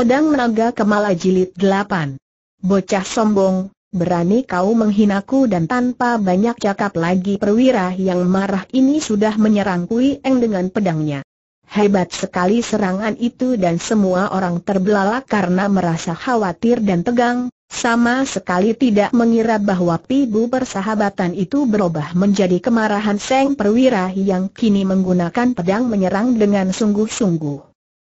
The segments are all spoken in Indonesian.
Pedang Naga Kemala Jilid 8 Bocah sombong, berani kau menghinaku dan tanpa banyak cakap lagi perwira yang marah ini sudah menyerang Kui Eng dengan pedangnya. Hebat sekali serangan itu dan semua orang terbelalak karena merasa khawatir dan tegang, sama sekali tidak mengira bahwa pibu persahabatan itu berubah menjadi kemarahan Seng perwira yang kini menggunakan pedang menyerang dengan sungguh-sungguh.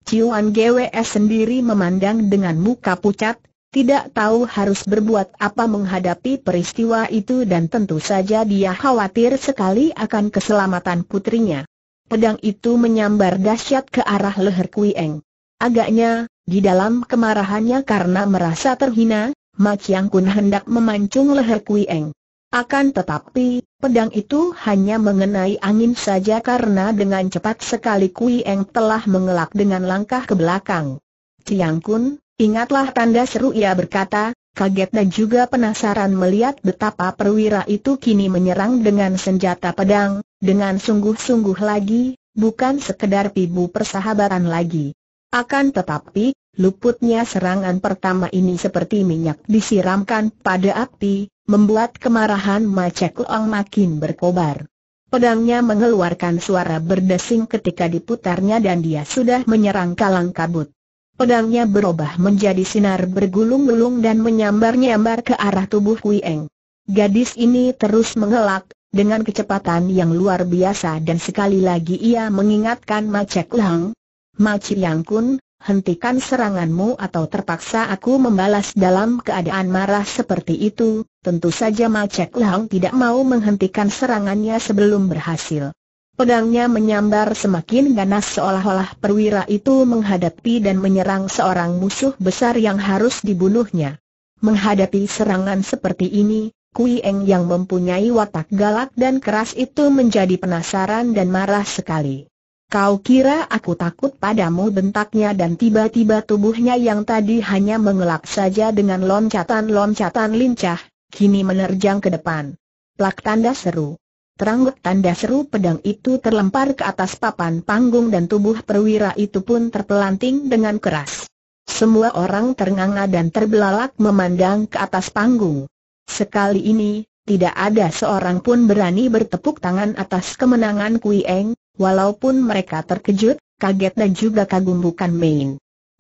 Ciuan GWS sendiri memandang dengan muka pucat, tidak tahu harus berbuat apa menghadapi peristiwa itu dan tentu saja dia khawatir sekali akan keselamatan putrinya. Pedang itu menyambar dahsyat ke arah leher Kui Eng. Agaknya, di dalam kemarahannya karena merasa terhina, Ma Chiang Kun hendak memancung leher Kui Eng. Akan tetapi, pedang itu hanya mengenai angin saja karena dengan cepat sekali Kui Eng telah mengelak dengan langkah ke belakang. Ciang Kun, ingatlah tanda seru ia berkata, kaget dan juga penasaran melihat betapa perwira itu kini menyerang dengan senjata pedang, dengan sungguh-sungguh lagi, bukan sekedar pibu persahabatan lagi. Akan tetapi, luputnya serangan pertama ini seperti minyak disiramkan pada api, membuat kemarahan Macek Leong makin berkobar. Pedangnya mengeluarkan suara berdesing ketika diputarnya dan dia sudah menyerang kalang kabut. Pedangnya berubah menjadi sinar bergulung-gulung dan menyambar-nyambar ke arah tubuh Kui Eng. Gadis ini terus mengelak, dengan kecepatan yang luar biasa dan sekali lagi ia mengingatkan Ma Cek Lang, Ma Chiang Kun, hentikan seranganmu atau terpaksa aku membalas dalam keadaan marah seperti itu, tentu saja Macek Lang tidak mau menghentikan serangannya sebelum berhasil. Pedangnya menyambar semakin ganas seolah-olah perwira itu menghadapi dan menyerang seorang musuh besar yang harus dibunuhnya. Menghadapi serangan seperti ini, Kui Eng yang mempunyai watak galak dan keras itu menjadi penasaran dan marah sekali. Kau kira aku takut padamu bentaknya dan tiba-tiba tubuhnya yang tadi hanya mengelak saja dengan loncatan-loncatan lincah, kini menerjang ke depan. Plak tanda seru. terangguk tanda seru pedang itu terlempar ke atas papan panggung dan tubuh perwira itu pun terpelanting dengan keras. Semua orang ternganga dan terbelalak memandang ke atas panggung. Sekali ini, tidak ada seorang pun berani bertepuk tangan atas kemenangan Kui Eng, walaupun mereka terkejut, kaget dan juga kagum bukan main.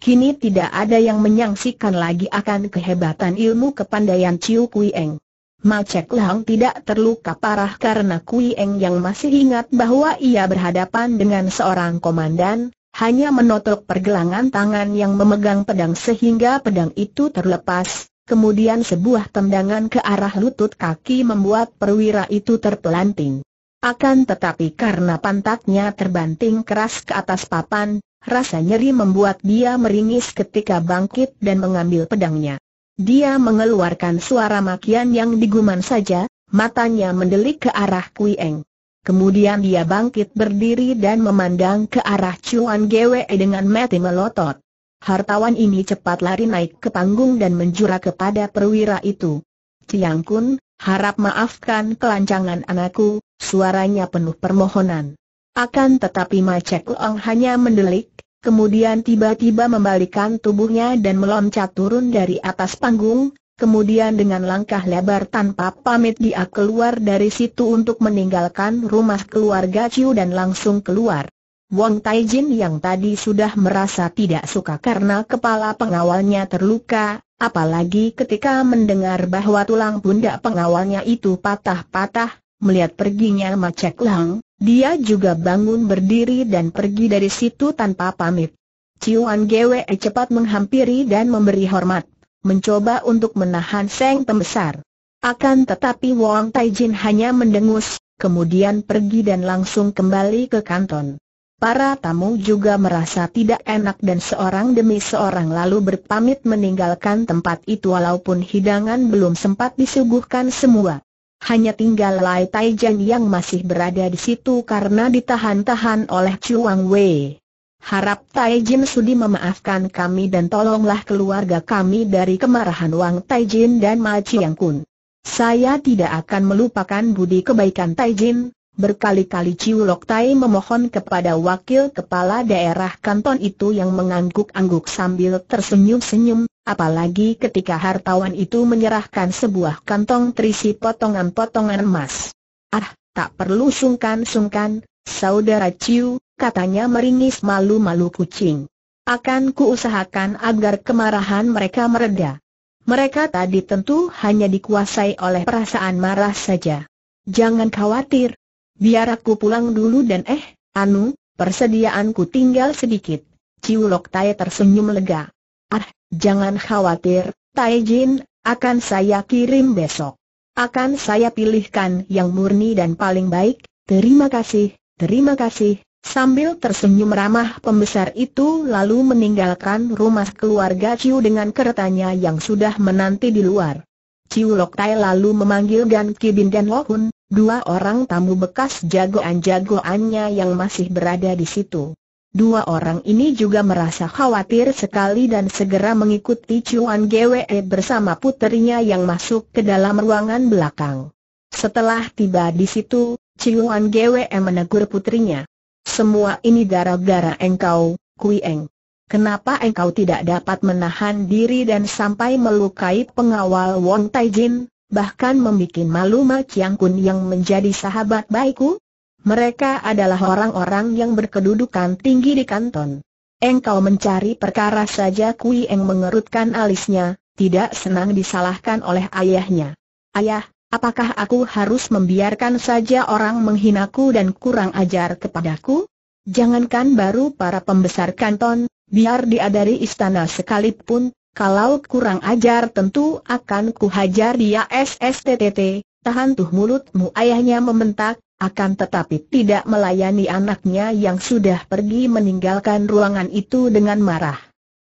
Kini tidak ada yang menyangsikan lagi akan kehebatan ilmu kepandaian Ciu Kui Eng. Ma Chek Lang tidak terluka parah karena Kui Eng yang masih ingat bahwa ia berhadapan dengan seorang komandan, hanya menotok pergelangan tangan yang memegang pedang sehingga pedang itu terlepas, Kemudian sebuah tendangan ke arah lutut kaki membuat perwira itu terpelanting. Akan tetapi karena pantatnya terbanting keras ke atas papan, rasa nyeri membuat dia meringis ketika bangkit dan mengambil pedangnya. Dia mengeluarkan suara makian yang diguman saja, matanya mendelik ke arah Kui Eng. Kemudian dia bangkit berdiri dan memandang ke arah Chuan Gwe dengan mati melotot. Hartawan ini cepat lari naik ke panggung dan menjura kepada perwira itu. Ciang Kun, harap maafkan kelancangan anakku, suaranya penuh permohonan. Akan tetapi Macek Leong hanya mendelik, kemudian tiba-tiba membalikan tubuhnya dan meloncat turun dari atas panggung, kemudian dengan langkah lebar tanpa pamit dia keluar dari situ untuk meninggalkan rumah keluarga Ciu dan langsung keluar. Wong Taijin yang tadi sudah merasa tidak suka karena kepala pengawalnya terluka, apalagi ketika mendengar bahwa tulang bunda pengawalnya itu patah-patah, melihat perginya Macek Lang, dia juga bangun berdiri dan pergi dari situ tanpa pamit. Ciuan Gwe cepat menghampiri dan memberi hormat, mencoba untuk menahan Seng Pembesar. Akan tetapi Wong Taijin hanya mendengus, kemudian pergi dan langsung kembali ke kanton. Para tamu juga merasa tidak enak dan seorang demi seorang lalu berpamit meninggalkan tempat itu walaupun hidangan belum sempat disuguhkan semua. Hanya tinggal Lai Taijan yang masih berada di situ karena ditahan-tahan oleh Chuang Wei. Harap Taijin sudi memaafkan kami dan tolonglah keluarga kami dari kemarahan Wang Taijin dan Ma Chiang Kun. Saya tidak akan melupakan budi kebaikan Taijin, Berkali-kali Lok Tai memohon kepada wakil kepala daerah kanton itu yang mengangguk-angguk sambil tersenyum-senyum, apalagi ketika hartawan itu menyerahkan sebuah kantong terisi potongan-potongan emas. Ah, tak perlu sungkan-sungkan, saudara Ciu, katanya meringis malu-malu kucing. Akan kuusahakan agar kemarahan mereka mereda. Mereka tadi tentu hanya dikuasai oleh perasaan marah saja. Jangan khawatir, Biar aku pulang dulu dan eh, Anu, persediaanku tinggal sedikit. ciu Ciulok Tai tersenyum lega. Ah, jangan khawatir, Tai Jin, akan saya kirim besok. Akan saya pilihkan yang murni dan paling baik, terima kasih, terima kasih. Sambil tersenyum ramah pembesar itu lalu meninggalkan rumah keluarga Ciu dengan keretanya yang sudah menanti di luar. Ciu Lok Tai lalu memanggil Gan Kibin dan Lohun, dua orang tamu bekas jagoan-jagoannya yang masih berada di situ. Dua orang ini juga merasa khawatir sekali dan segera mengikuti Cuan GWE bersama putrinya yang masuk ke dalam ruangan belakang. Setelah tiba di situ, Cuan GWE menegur putrinya. Semua ini gara-gara engkau, Kui Eng. Kenapa engkau tidak dapat menahan diri dan sampai melukai pengawal Wong Jin? bahkan membuat malu Ma Chiang Kun yang menjadi sahabat baikku? Mereka adalah orang-orang yang berkedudukan tinggi di kanton. Engkau mencari perkara saja Kui Eng mengerutkan alisnya, tidak senang disalahkan oleh ayahnya. Ayah, apakah aku harus membiarkan saja orang menghinaku dan kurang ajar kepadaku? Jangankan baru para pembesar kanton, biar diadari istana sekalipun, kalau kurang ajar tentu akan kuhajar dia SSTTT, tahan tuh mulutmu ayahnya membentak, akan tetapi tidak melayani anaknya yang sudah pergi meninggalkan ruangan itu dengan marah.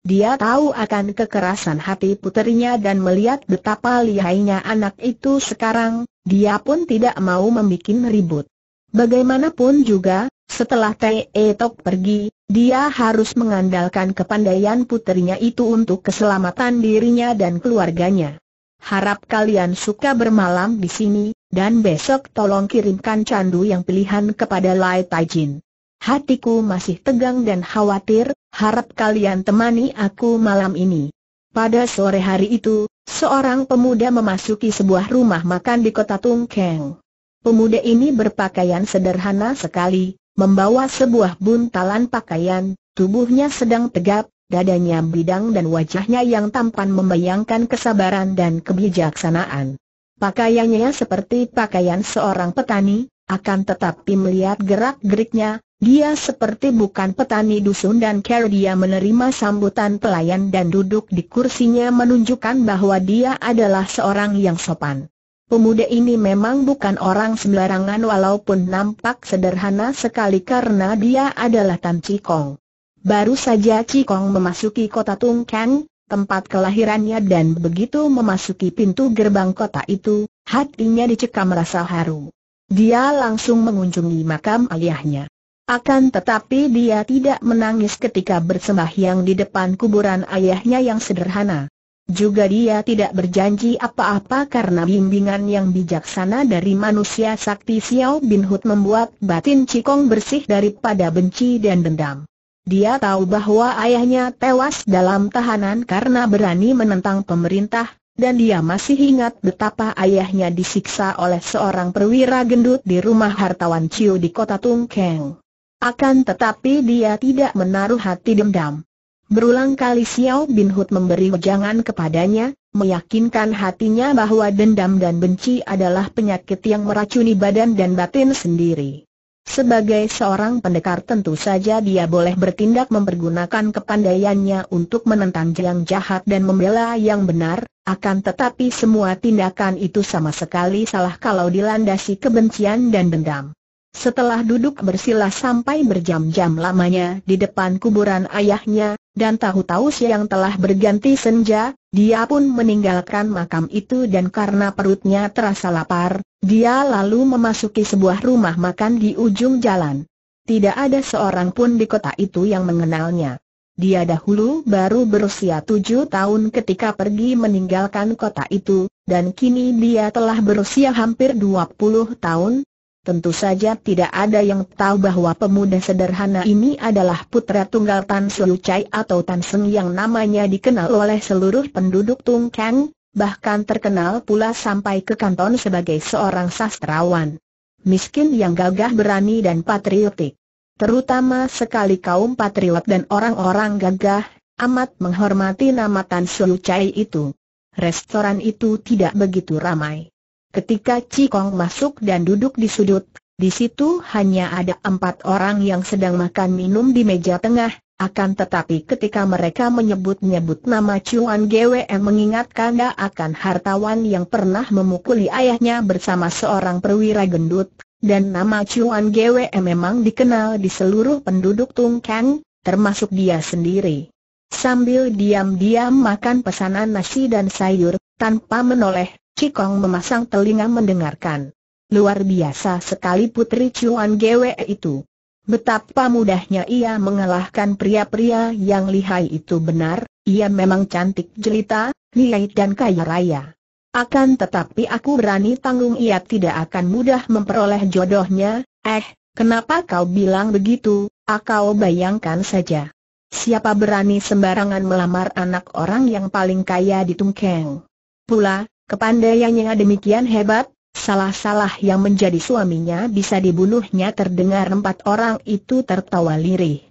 Dia tahu akan kekerasan hati puterinya dan melihat betapa lihainya anak itu sekarang, dia pun tidak mau membuat ribut. Bagaimanapun juga, setelah Tee Tok pergi, dia harus mengandalkan kepandaian putrinya itu untuk keselamatan dirinya dan keluarganya. Harap kalian suka bermalam di sini, dan besok tolong kirimkan candu yang pilihan kepada Lai Taijin. Hatiku masih tegang dan khawatir, harap kalian temani aku malam ini. Pada sore hari itu, seorang pemuda memasuki sebuah rumah makan di kota Tungkeng. Pemuda ini berpakaian sederhana sekali, membawa sebuah buntalan pakaian, tubuhnya sedang tegap, dadanya bidang dan wajahnya yang tampan membayangkan kesabaran dan kebijaksanaan. Pakaiannya seperti pakaian seorang petani, akan tetapi melihat gerak-geriknya, dia seperti bukan petani dusun dan care dia menerima sambutan pelayan dan duduk di kursinya menunjukkan bahwa dia adalah seorang yang sopan. Pemuda ini memang bukan orang sembarangan walaupun nampak sederhana sekali karena dia adalah Tan Cikong. Baru saja Cikong memasuki kota Tungkang, tempat kelahirannya dan begitu memasuki pintu gerbang kota itu, hatinya dicekam rasa haru. Dia langsung mengunjungi makam ayahnya. Akan tetapi dia tidak menangis ketika bersembahyang di depan kuburan ayahnya yang sederhana. Juga dia tidak berjanji apa-apa karena bimbingan yang bijaksana dari manusia sakti Xiao Bin Hud membuat batin Cikong bersih daripada benci dan dendam. Dia tahu bahwa ayahnya tewas dalam tahanan karena berani menentang pemerintah, dan dia masih ingat betapa ayahnya disiksa oleh seorang perwira gendut di rumah hartawan Ciu di kota Tungkeng. Akan tetapi dia tidak menaruh hati dendam. Berulang kali Xiao Bin Hud memberi wejangan kepadanya, meyakinkan hatinya bahwa dendam dan benci adalah penyakit yang meracuni badan dan batin sendiri. Sebagai seorang pendekar tentu saja dia boleh bertindak mempergunakan kepandaiannya untuk menentang yang jahat dan membela yang benar, akan tetapi semua tindakan itu sama sekali salah kalau dilandasi kebencian dan dendam. Setelah duduk bersila sampai berjam-jam lamanya di depan kuburan ayahnya, dan tahu-tahu siang telah berganti senja, dia pun meninggalkan makam itu dan karena perutnya terasa lapar, dia lalu memasuki sebuah rumah makan di ujung jalan. Tidak ada seorang pun di kota itu yang mengenalnya. Dia dahulu baru berusia tujuh tahun ketika pergi meninggalkan kota itu, dan kini dia telah berusia hampir dua puluh tahun, Tentu saja tidak ada yang tahu bahwa pemuda sederhana ini adalah putra tunggal Tan Su Chai atau Tan Seng yang namanya dikenal oleh seluruh penduduk Tung Kang, bahkan terkenal pula sampai ke kanton sebagai seorang sastrawan. Miskin yang gagah berani dan patriotik. Terutama sekali kaum patriot dan orang-orang gagah, amat menghormati nama Tan Su Chai itu. Restoran itu tidak begitu ramai. Ketika Cikong masuk dan duduk di sudut, di situ hanya ada empat orang yang sedang makan minum di meja tengah, akan tetapi ketika mereka menyebut-nyebut nama Cuan GWM mengingatkan dia akan hartawan yang pernah memukuli ayahnya bersama seorang perwira gendut, dan nama Cuan GWM memang dikenal di seluruh penduduk Tung Kang, termasuk dia sendiri. Sambil diam-diam makan pesanan nasi dan sayur, tanpa menoleh, Cikong memasang telinga mendengarkan. Luar biasa sekali putri Cuan Gwe itu. Betapa mudahnya ia mengalahkan pria-pria yang lihai itu benar, ia memang cantik jelita, lihai dan kaya raya. Akan tetapi aku berani tanggung ia tidak akan mudah memperoleh jodohnya, eh, kenapa kau bilang begitu, Aku ah, bayangkan saja. Siapa berani sembarangan melamar anak orang yang paling kaya di Tungkeng? Pula, Kepandaiannya demikian hebat, salah-salah yang menjadi suaminya bisa dibunuhnya terdengar empat orang itu tertawa lirih.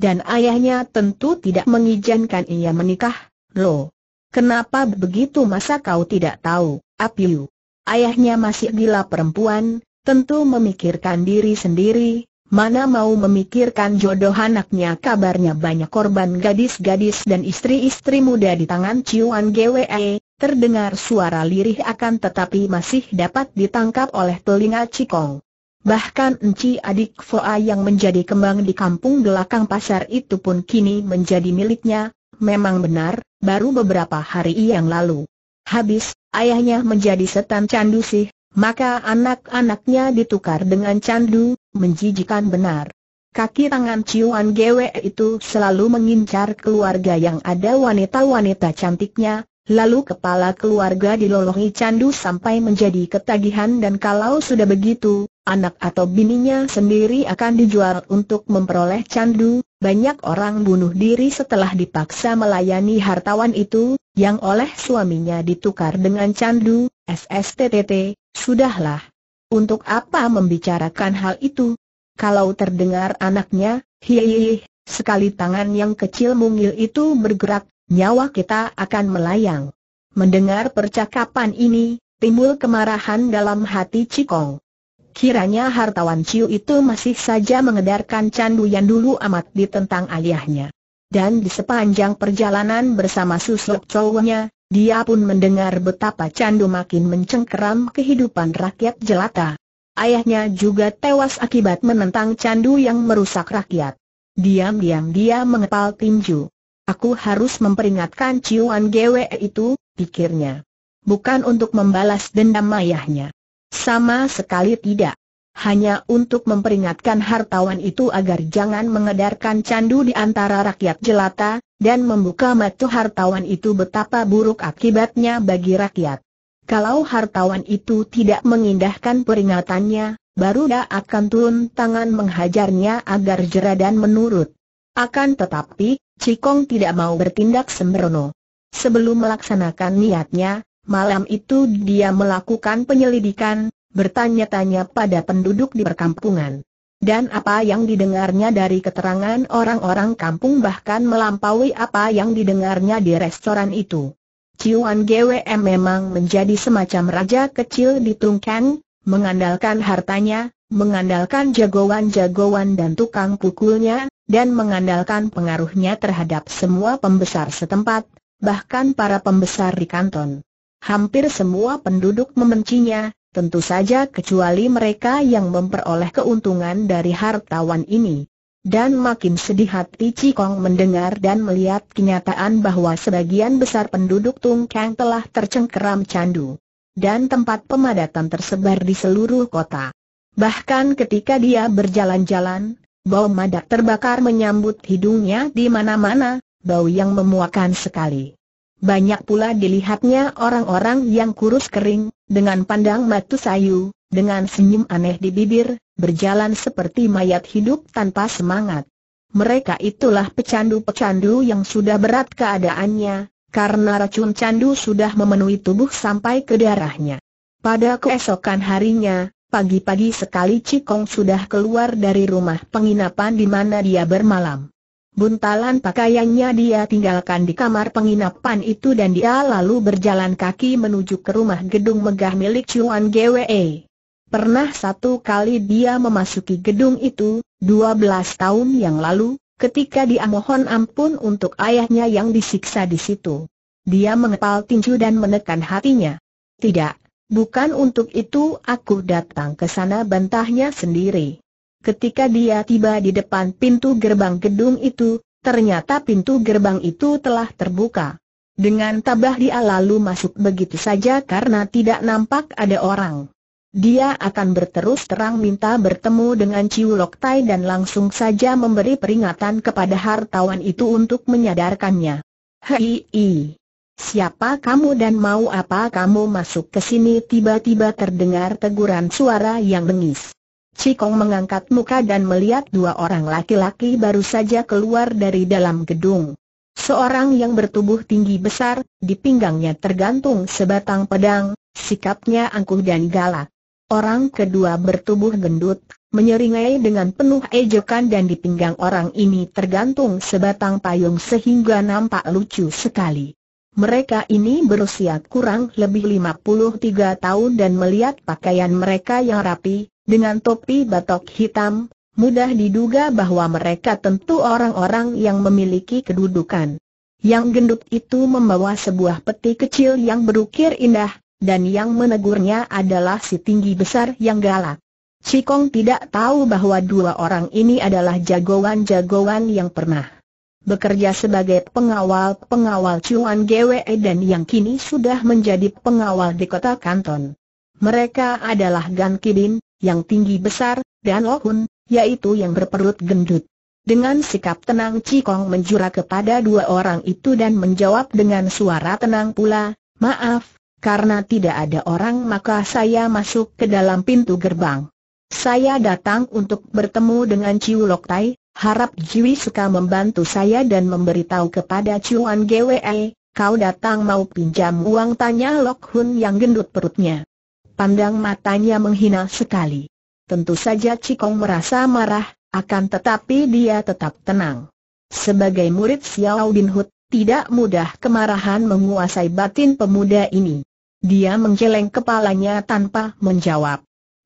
Dan ayahnya tentu tidak mengizinkan ia menikah, lo. Kenapa begitu masa kau tidak tahu, Apiu? Ayahnya masih gila perempuan, tentu memikirkan diri sendiri, mana mau memikirkan jodoh anaknya kabarnya banyak korban gadis-gadis dan istri-istri muda di tangan Ciuan GWE, Terdengar suara lirih akan tetapi masih dapat ditangkap oleh telinga Cikong. Bahkan Enci adik Foa yang menjadi kembang di kampung belakang pasar itu pun kini menjadi miliknya, memang benar, baru beberapa hari yang lalu. Habis, ayahnya menjadi setan candu sih, maka anak-anaknya ditukar dengan candu, menjijikan benar. Kaki tangan Ciuan Gwe itu selalu mengincar keluarga yang ada wanita-wanita cantiknya, Lalu kepala keluarga dilolongi candu sampai menjadi ketagihan dan kalau sudah begitu, anak atau bininya sendiri akan dijual untuk memperoleh candu, banyak orang bunuh diri setelah dipaksa melayani hartawan itu, yang oleh suaminya ditukar dengan candu, SSTTT, sudahlah. Untuk apa membicarakan hal itu? Kalau terdengar anaknya, hihihi, sekali tangan yang kecil mungil itu bergerak, nyawa kita akan melayang. Mendengar percakapan ini, timbul kemarahan dalam hati Cikong. Kiranya hartawan Ciu itu masih saja mengedarkan candu yang dulu amat ditentang ayahnya. Dan di sepanjang perjalanan bersama susuk cowoknya, dia pun mendengar betapa candu makin mencengkeram kehidupan rakyat jelata. Ayahnya juga tewas akibat menentang candu yang merusak rakyat. Diam-diam dia mengepal tinju. Aku harus memperingatkan Ciuan Gwe itu, pikirnya. Bukan untuk membalas dendam ayahnya. Sama sekali tidak. Hanya untuk memperingatkan hartawan itu agar jangan mengedarkan candu di antara rakyat jelata, dan membuka mata hartawan itu betapa buruk akibatnya bagi rakyat. Kalau hartawan itu tidak mengindahkan peringatannya, baru dia akan turun tangan menghajarnya agar jera dan menurut. Akan tetapi, Cikong tidak mau bertindak sembrono. Sebelum melaksanakan niatnya, malam itu dia melakukan penyelidikan, bertanya-tanya pada penduduk di perkampungan. Dan apa yang didengarnya dari keterangan orang-orang kampung bahkan melampaui apa yang didengarnya di restoran itu. Ciuan GWM memang menjadi semacam raja kecil di Tungkang, mengandalkan hartanya, mengandalkan jagoan-jagoan dan tukang pukulnya, dan mengandalkan pengaruhnya terhadap semua pembesar setempat, bahkan para pembesar di kanton. Hampir semua penduduk membencinya, tentu saja kecuali mereka yang memperoleh keuntungan dari hartawan ini. Dan makin sedih hati Cikong mendengar dan melihat kenyataan bahwa sebagian besar penduduk Tungkang telah tercengkeram candu. Dan tempat pemadatan tersebar di seluruh kota. Bahkan ketika dia berjalan-jalan, Bau madak terbakar menyambut hidungnya di mana-mana, bau yang memuakan sekali. Banyak pula dilihatnya orang-orang yang kurus kering, dengan pandang matu sayu, dengan senyum aneh di bibir, berjalan seperti mayat hidup tanpa semangat. Mereka itulah pecandu-pecandu yang sudah berat keadaannya, karena racun candu sudah memenuhi tubuh sampai ke darahnya. Pada keesokan harinya, pagi-pagi sekali Cikong sudah keluar dari rumah penginapan di mana dia bermalam. Buntalan pakaiannya dia tinggalkan di kamar penginapan itu dan dia lalu berjalan kaki menuju ke rumah gedung megah milik Chuan GWE. Pernah satu kali dia memasuki gedung itu, 12 tahun yang lalu, ketika dia mohon ampun untuk ayahnya yang disiksa di situ. Dia mengepal tinju dan menekan hatinya. Tidak, Bukan untuk itu aku datang ke sana bantahnya sendiri. Ketika dia tiba di depan pintu gerbang gedung itu, ternyata pintu gerbang itu telah terbuka. Dengan tabah dia lalu masuk begitu saja karena tidak nampak ada orang. Dia akan berterus terang minta bertemu dengan Ciu Lok Tai dan langsung saja memberi peringatan kepada hartawan itu untuk menyadarkannya. Hei, Siapa kamu dan mau apa kamu masuk ke sini? Tiba-tiba terdengar teguran suara yang bengis. Cikong mengangkat muka dan melihat dua orang laki-laki baru saja keluar dari dalam gedung. Seorang yang bertubuh tinggi besar, di pinggangnya tergantung sebatang pedang, sikapnya angkuh dan galak. Orang kedua bertubuh gendut, menyeringai dengan penuh ejekan dan di pinggang orang ini tergantung sebatang payung sehingga nampak lucu sekali. Mereka ini berusia kurang lebih 53 tahun dan melihat pakaian mereka yang rapi, dengan topi batok hitam, mudah diduga bahwa mereka tentu orang-orang yang memiliki kedudukan. Yang gendut itu membawa sebuah peti kecil yang berukir indah, dan yang menegurnya adalah si tinggi besar yang galak. Cikong tidak tahu bahwa dua orang ini adalah jagoan-jagoan yang pernah bekerja sebagai pengawal-pengawal Chuan GWE dan yang kini sudah menjadi pengawal di kota Kanton. Mereka adalah Gan Kibin, yang tinggi besar, dan oh Hun, yaitu yang berperut gendut. Dengan sikap tenang Cikong menjura kepada dua orang itu dan menjawab dengan suara tenang pula, Maaf, karena tidak ada orang maka saya masuk ke dalam pintu gerbang. Saya datang untuk bertemu dengan Ciu Lok Tai, Harap Jiwi suka membantu saya dan memberitahu kepada Cuan GWE, eh, kau datang mau pinjam uang tanya Lok Hun yang gendut perutnya. Pandang matanya menghina sekali. Tentu saja Cikong merasa marah, akan tetapi dia tetap tenang. Sebagai murid Xiao Bin tidak mudah kemarahan menguasai batin pemuda ini. Dia menggeleng kepalanya tanpa menjawab.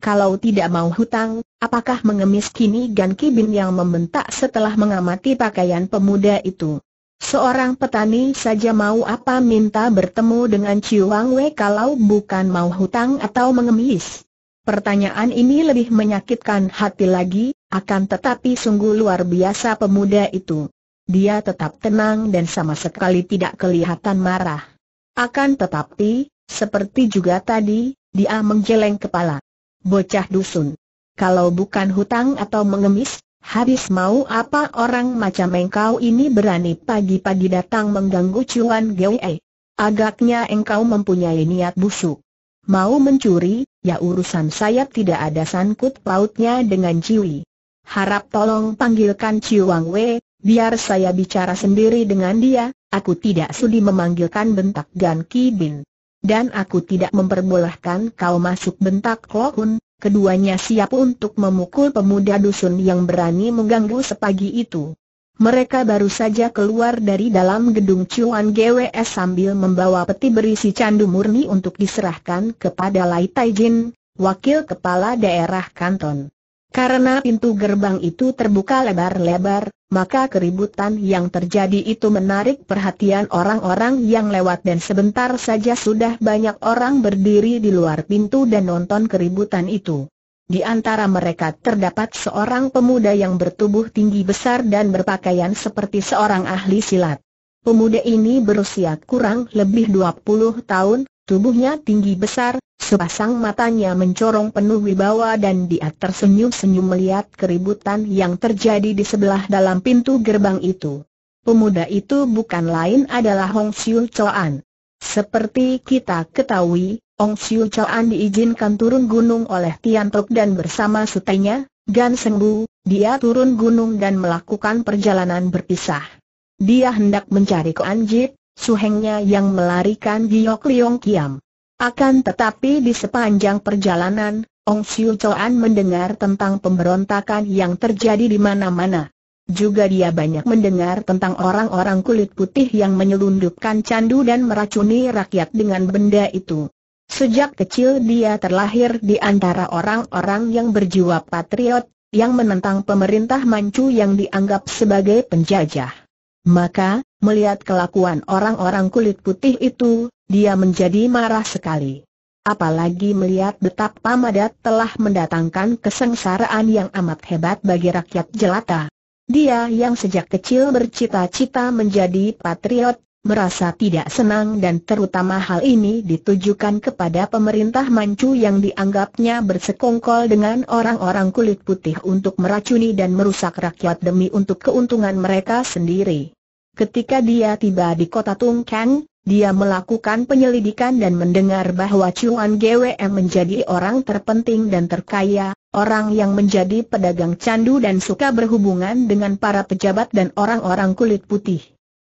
Kalau tidak mau hutang, apakah mengemis kini Gan Kibin yang membentak setelah mengamati pakaian pemuda itu? Seorang petani saja mau apa minta bertemu dengan Ciuang Wei kalau bukan mau hutang atau mengemis? Pertanyaan ini lebih menyakitkan hati lagi, akan tetapi sungguh luar biasa pemuda itu. Dia tetap tenang dan sama sekali tidak kelihatan marah. Akan tetapi, seperti juga tadi, dia menggeleng kepala bocah dusun. Kalau bukan hutang atau mengemis, habis mau apa orang macam engkau ini berani pagi-pagi datang mengganggu cuan Gue? Eh? Agaknya engkau mempunyai niat busuk. Mau mencuri, ya urusan saya tidak ada sangkut pautnya dengan Ciwi. Harap tolong panggilkan Ciwang Wei, biar saya bicara sendiri dengan dia, aku tidak sudi memanggilkan bentak Gan Ki Bin dan aku tidak memperbolehkan kau masuk bentak Lohun, keduanya siap untuk memukul pemuda dusun yang berani mengganggu sepagi itu. Mereka baru saja keluar dari dalam gedung Cuan GWS sambil membawa peti berisi candu murni untuk diserahkan kepada Lai Taijin, wakil kepala daerah kanton. Karena pintu gerbang itu terbuka lebar-lebar, maka keributan yang terjadi itu menarik perhatian orang-orang yang lewat dan sebentar saja sudah banyak orang berdiri di luar pintu dan nonton keributan itu. Di antara mereka terdapat seorang pemuda yang bertubuh tinggi besar dan berpakaian seperti seorang ahli silat. Pemuda ini berusia kurang lebih 20 tahun, tubuhnya tinggi besar, sepasang matanya mencorong penuh wibawa dan dia tersenyum-senyum melihat keributan yang terjadi di sebelah dalam pintu gerbang itu. Pemuda itu bukan lain adalah Hong Siu Choan. Seperti kita ketahui, Hong Siu Choan diizinkan turun gunung oleh Tian Tok dan bersama sutenya, Gan Sengbu, dia turun gunung dan melakukan perjalanan berpisah. Dia hendak mencari Ko Anjit, suhengnya yang melarikan Giok Liong Kiam. Akan tetapi di sepanjang perjalanan, Ong Siu Choan mendengar tentang pemberontakan yang terjadi di mana-mana. Juga dia banyak mendengar tentang orang-orang kulit putih yang menyelundupkan candu dan meracuni rakyat dengan benda itu. Sejak kecil dia terlahir di antara orang-orang yang berjiwa patriot, yang menentang pemerintah Manchu yang dianggap sebagai penjajah. Maka, melihat kelakuan orang-orang kulit putih itu, dia menjadi marah sekali. Apalagi melihat betapa Madat telah mendatangkan kesengsaraan yang amat hebat bagi rakyat jelata. Dia yang sejak kecil bercita-cita menjadi patriot, merasa tidak senang dan terutama hal ini ditujukan kepada pemerintah Manchu yang dianggapnya bersekongkol dengan orang-orang kulit putih untuk meracuni dan merusak rakyat demi untuk keuntungan mereka sendiri. Ketika dia tiba di kota Tungkang, dia melakukan penyelidikan dan mendengar bahwa Chuan GWM menjadi orang terpenting dan terkaya, orang yang menjadi pedagang candu dan suka berhubungan dengan para pejabat dan orang-orang kulit putih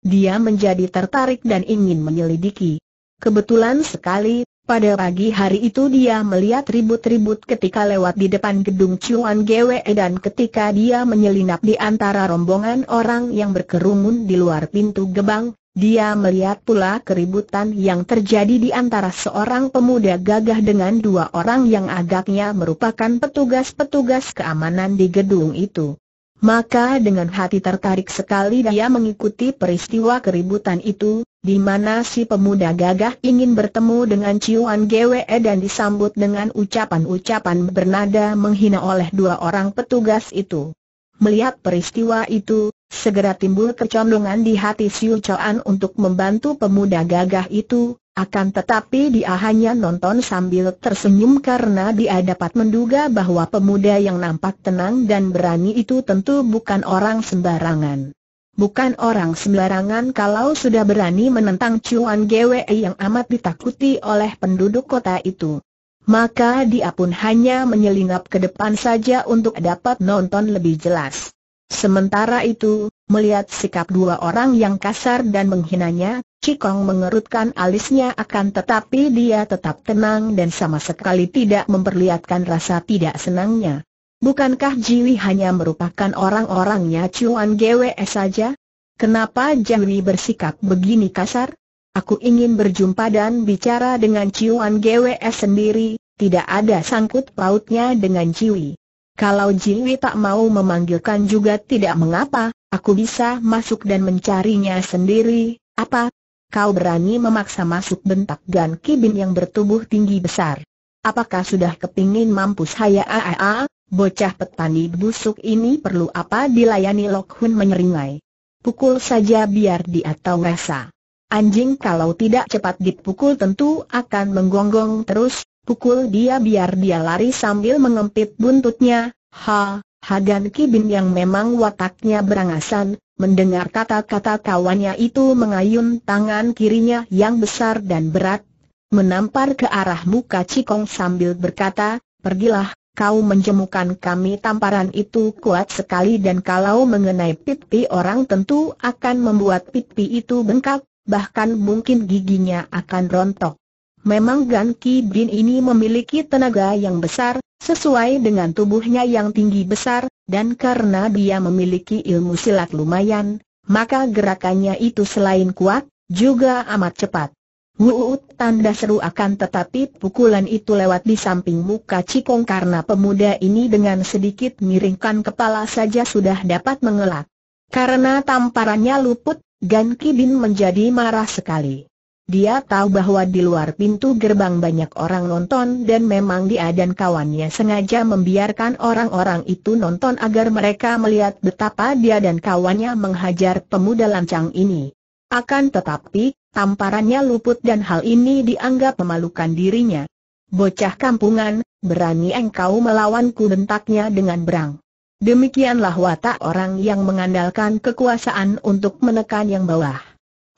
dia menjadi tertarik dan ingin menyelidiki. Kebetulan sekali, pada pagi hari itu dia melihat ribut-ribut ketika lewat di depan gedung Chuan GWE dan ketika dia menyelinap di antara rombongan orang yang berkerumun di luar pintu gebang, dia melihat pula keributan yang terjadi di antara seorang pemuda gagah dengan dua orang yang agaknya merupakan petugas-petugas keamanan di gedung itu. Maka dengan hati tertarik sekali dia mengikuti peristiwa keributan itu, di mana si pemuda gagah ingin bertemu dengan Ciuan GWE dan disambut dengan ucapan-ucapan bernada menghina oleh dua orang petugas itu. Melihat peristiwa itu, segera timbul kecondongan di hati Siu Chuan untuk membantu pemuda gagah itu, akan tetapi dia hanya nonton sambil tersenyum karena dia dapat menduga bahwa pemuda yang nampak tenang dan berani itu tentu bukan orang sembarangan. Bukan orang sembarangan kalau sudah berani menentang Cuan Gwe yang amat ditakuti oleh penduduk kota itu. Maka dia pun hanya menyelinap ke depan saja untuk dapat nonton lebih jelas. Sementara itu, Melihat sikap dua orang yang kasar dan menghinanya, Cikong mengerutkan alisnya akan tetapi dia tetap tenang dan sama sekali tidak memperlihatkan rasa tidak senangnya. Bukankah Jiwi hanya merupakan orang-orangnya Cuan GWS saja? Kenapa Jiwi bersikap begini kasar? Aku ingin berjumpa dan bicara dengan Cuan GWS sendiri, tidak ada sangkut pautnya dengan Jiwi. Kalau Jiwi tak mau memanggilkan juga tidak mengapa, Aku bisa masuk dan mencarinya sendiri, apa? Kau berani memaksa masuk bentak Gan Kibin yang bertubuh tinggi besar. Apakah sudah kepingin mampus haya aaa, bocah petani busuk ini perlu apa dilayani Lok Hun menyeringai. Pukul saja biar dia tahu rasa. Anjing kalau tidak cepat dipukul tentu akan menggonggong terus, pukul dia biar dia lari sambil mengempit buntutnya, ha, Hagan Kibin yang memang wataknya berangasan, mendengar kata-kata kawannya itu mengayun tangan kirinya yang besar dan berat, menampar ke arah muka Cikong sambil berkata, Pergilah, kau menjemukan kami tamparan itu kuat sekali dan kalau mengenai pipi orang tentu akan membuat pipi itu bengkak, bahkan mungkin giginya akan rontok. Memang Gan Ki Bin ini memiliki tenaga yang besar, sesuai dengan tubuhnya yang tinggi besar, dan karena dia memiliki ilmu silat lumayan, maka gerakannya itu selain kuat, juga amat cepat. Wuut tanda seru akan tetapi pukulan itu lewat di samping muka Cikong karena pemuda ini dengan sedikit miringkan kepala saja sudah dapat mengelak. Karena tamparannya luput, Gan Ki Bin menjadi marah sekali. Dia tahu bahwa di luar pintu gerbang banyak orang nonton dan memang dia dan kawannya sengaja membiarkan orang-orang itu nonton agar mereka melihat betapa dia dan kawannya menghajar pemuda lancang ini. Akan tetapi, tamparannya luput dan hal ini dianggap memalukan dirinya. Bocah kampungan, berani engkau melawanku bentaknya dengan berang. Demikianlah watak orang yang mengandalkan kekuasaan untuk menekan yang bawah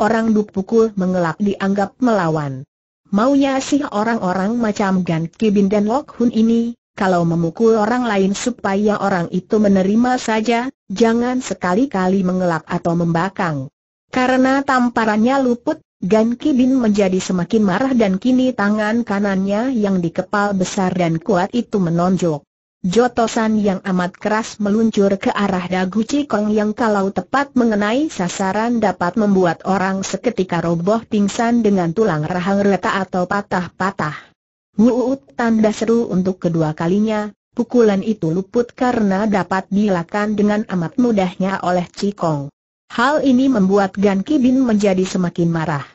orang pukul mengelak dianggap melawan. Maunya sih orang-orang macam Gan Kibin dan Lok Hun ini, kalau memukul orang lain supaya orang itu menerima saja, jangan sekali-kali mengelak atau membakang. Karena tamparannya luput, Gan Kibin menjadi semakin marah dan kini tangan kanannya yang dikepal besar dan kuat itu menonjok. Jotosan yang amat keras meluncur ke arah dagu Cikong yang kalau tepat mengenai sasaran dapat membuat orang seketika roboh pingsan dengan tulang rahang reta atau patah-patah. Wuut tanda seru untuk kedua kalinya, pukulan itu luput karena dapat dilakukan dengan amat mudahnya oleh Cikong. Hal ini membuat Gan Kibin menjadi semakin marah.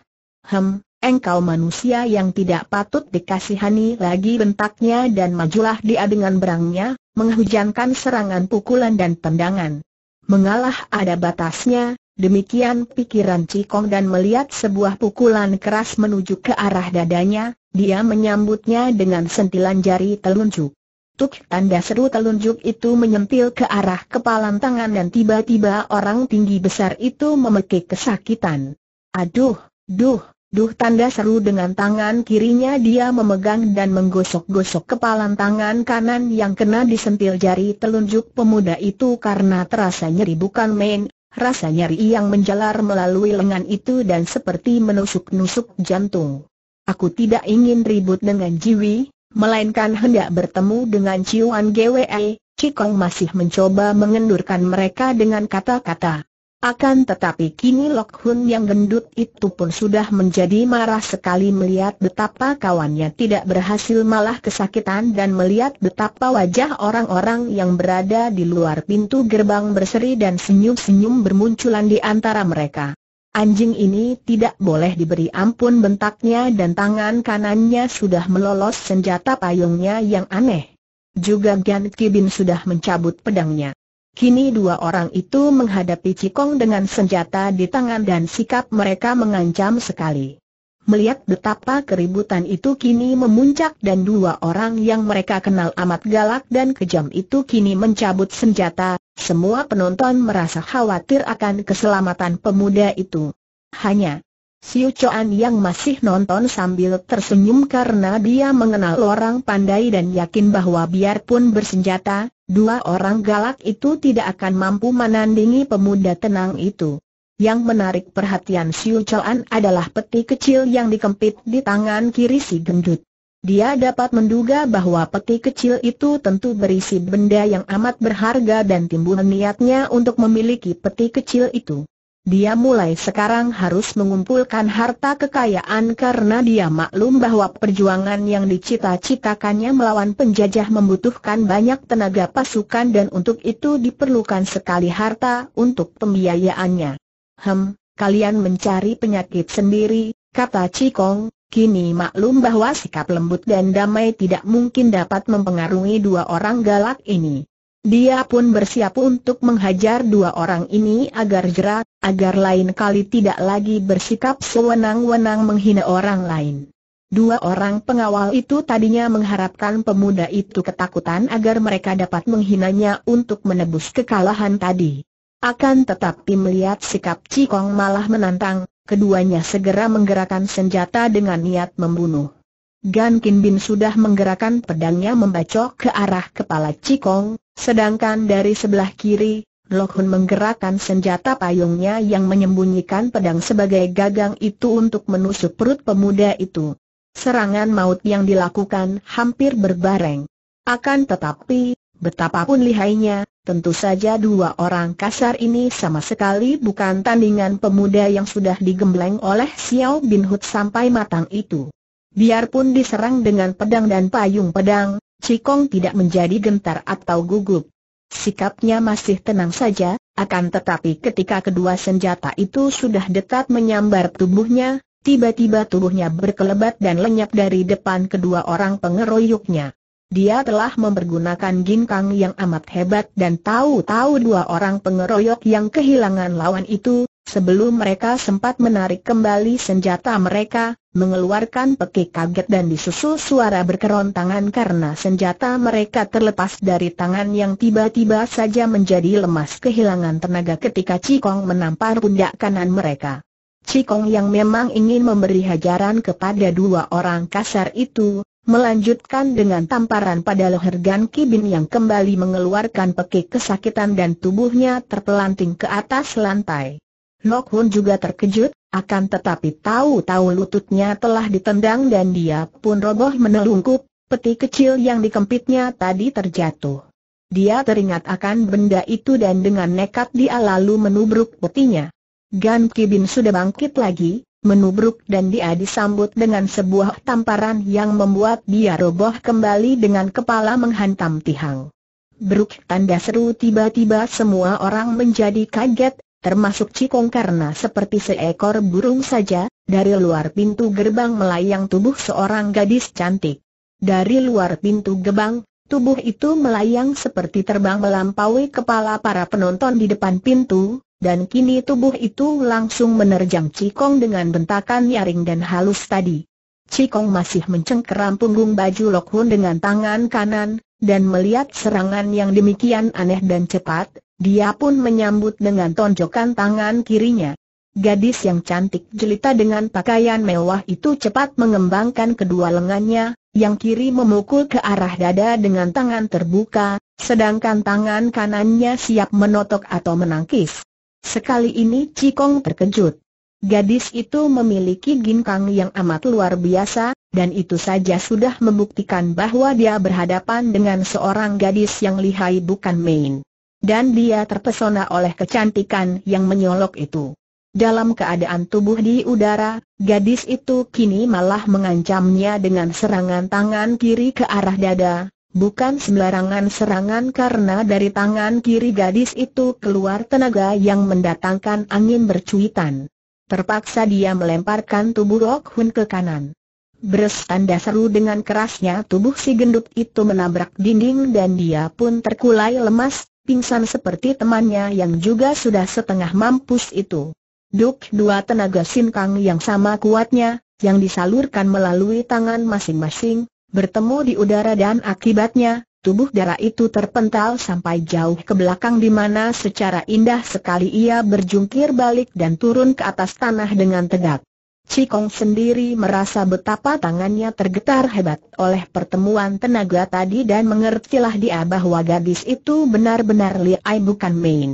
Hem, Engkau manusia yang tidak patut dikasihani lagi bentaknya dan majulah dia dengan berangnya, menghujankan serangan pukulan dan tendangan. Mengalah ada batasnya, demikian pikiran Cikong dan melihat sebuah pukulan keras menuju ke arah dadanya, dia menyambutnya dengan sentilan jari telunjuk. Tuk tanda seru telunjuk itu menyentil ke arah kepalan tangan dan tiba-tiba orang tinggi besar itu memekik kesakitan. Aduh, duh, Duh tanda seru dengan tangan kirinya dia memegang dan menggosok-gosok kepalan tangan kanan yang kena disentil jari telunjuk pemuda itu karena terasa nyeri bukan main, rasa nyeri yang menjalar melalui lengan itu dan seperti menusuk-nusuk jantung. Aku tidak ingin ribut dengan Jiwi, melainkan hendak bertemu dengan Ciuan GWE, Cikong masih mencoba mengendurkan mereka dengan kata-kata. Akan tetapi kini Lok Hun yang gendut itu pun sudah menjadi marah sekali melihat betapa kawannya tidak berhasil malah kesakitan dan melihat betapa wajah orang-orang yang berada di luar pintu gerbang berseri dan senyum-senyum bermunculan di antara mereka. Anjing ini tidak boleh diberi ampun bentaknya dan tangan kanannya sudah melolos senjata payungnya yang aneh. Juga Gan Kibin sudah mencabut pedangnya. Kini dua orang itu menghadapi Cikong dengan senjata di tangan dan sikap mereka mengancam sekali. Melihat betapa keributan itu kini memuncak dan dua orang yang mereka kenal amat galak dan kejam itu kini mencabut senjata, semua penonton merasa khawatir akan keselamatan pemuda itu. Hanya Siu Chuan yang masih nonton sambil tersenyum karena dia mengenal orang pandai dan yakin bahwa biarpun bersenjata, Dua orang galak itu tidak akan mampu menandingi pemuda tenang itu. Yang menarik perhatian Siu Chuan adalah peti kecil yang dikempit di tangan kiri si gendut. Dia dapat menduga bahwa peti kecil itu tentu berisi benda yang amat berharga dan timbul niatnya untuk memiliki peti kecil itu. Dia mulai sekarang harus mengumpulkan harta kekayaan karena dia maklum bahwa perjuangan yang dicita-citakannya melawan penjajah membutuhkan banyak tenaga pasukan dan untuk itu diperlukan sekali harta untuk pembiayaannya. Hem, kalian mencari penyakit sendiri, kata Cikong, Kini maklum bahwa sikap lembut dan damai tidak mungkin dapat mempengaruhi dua orang galak ini. Dia pun bersiap untuk menghajar dua orang ini agar jerat, agar lain kali tidak lagi bersikap sewenang-wenang menghina orang lain. Dua orang pengawal itu tadinya mengharapkan pemuda itu ketakutan agar mereka dapat menghinanya untuk menebus kekalahan tadi. Akan tetapi melihat sikap Cikong malah menantang, keduanya segera menggerakkan senjata dengan niat membunuh. Gan Kin Bin sudah menggerakkan pedangnya membacok ke arah kepala Cikong, Sedangkan dari sebelah kiri, Lok Hun menggerakkan senjata payungnya yang menyembunyikan pedang sebagai gagang itu untuk menusuk perut pemuda itu. Serangan maut yang dilakukan hampir berbareng. Akan tetapi, betapapun lihainya, tentu saja dua orang kasar ini sama sekali bukan tandingan pemuda yang sudah digembleng oleh Xiao Bin Hud sampai matang itu. Biarpun diserang dengan pedang dan payung pedang, Cikong tidak menjadi gentar atau gugup. Sikapnya masih tenang saja, akan tetapi ketika kedua senjata itu sudah dekat menyambar tubuhnya, tiba-tiba tubuhnya berkelebat dan lenyap dari depan kedua orang pengeroyoknya. Dia telah mempergunakan ginkang yang amat hebat dan tahu-tahu dua orang pengeroyok yang kehilangan lawan itu, Sebelum mereka sempat menarik kembali senjata mereka, mengeluarkan pekik kaget dan disusul suara berkeron karena senjata mereka terlepas dari tangan yang tiba-tiba saja menjadi lemas kehilangan tenaga ketika Cikong menampar pundak kanan mereka. Cikong yang memang ingin memberi hajaran kepada dua orang kasar itu, melanjutkan dengan tamparan pada leher Gan Kibin yang kembali mengeluarkan pekik kesakitan dan tubuhnya terpelanting ke atas lantai. Lok Hun juga terkejut, akan tetapi tahu-tahu lututnya telah ditendang dan dia pun roboh menelungkup, peti kecil yang dikempitnya tadi terjatuh. Dia teringat akan benda itu dan dengan nekat dia lalu menubruk petinya. Gan Kibin sudah bangkit lagi, menubruk dan dia disambut dengan sebuah tamparan yang membuat dia roboh kembali dengan kepala menghantam tihang. Beruk tanda seru tiba-tiba semua orang menjadi kaget, termasuk Cikong karena seperti seekor burung saja, dari luar pintu gerbang melayang tubuh seorang gadis cantik. Dari luar pintu gerbang, tubuh itu melayang seperti terbang melampaui kepala para penonton di depan pintu, dan kini tubuh itu langsung menerjang Cikong dengan bentakan nyaring dan halus tadi. Cikong masih mencengkeram punggung baju Lokhun dengan tangan kanan, dan melihat serangan yang demikian aneh dan cepat, dia pun menyambut dengan tonjokan tangan kirinya. Gadis yang cantik jelita dengan pakaian mewah itu cepat mengembangkan kedua lengannya, yang kiri memukul ke arah dada dengan tangan terbuka, sedangkan tangan kanannya siap menotok atau menangkis. Sekali ini Cikong terkejut. Gadis itu memiliki ginkang yang amat luar biasa, dan itu saja sudah membuktikan bahwa dia berhadapan dengan seorang gadis yang lihai bukan main. Dan dia terpesona oleh kecantikan yang menyolok itu. Dalam keadaan tubuh di udara, gadis itu kini malah mengancamnya dengan serangan tangan kiri ke arah dada, Bukan sembarangan serangan karena dari tangan kiri gadis itu keluar tenaga yang mendatangkan angin bercuitan. Terpaksa dia melemparkan tubuh Rok Hun ke kanan. Beres tanda seru dengan kerasnya tubuh si gendut itu menabrak dinding dan dia pun terkulai lemas, pingsan seperti temannya yang juga sudah setengah mampus itu. Duk dua tenaga sinkang yang sama kuatnya, yang disalurkan melalui tangan masing-masing, bertemu di udara dan akibatnya, tubuh darah itu terpental sampai jauh ke belakang di mana secara indah sekali ia berjungkir balik dan turun ke atas tanah dengan tegak. Cikong sendiri merasa betapa tangannya tergetar hebat oleh pertemuan tenaga tadi dan mengertilah dia bahwa gadis itu benar-benar liai bukan main.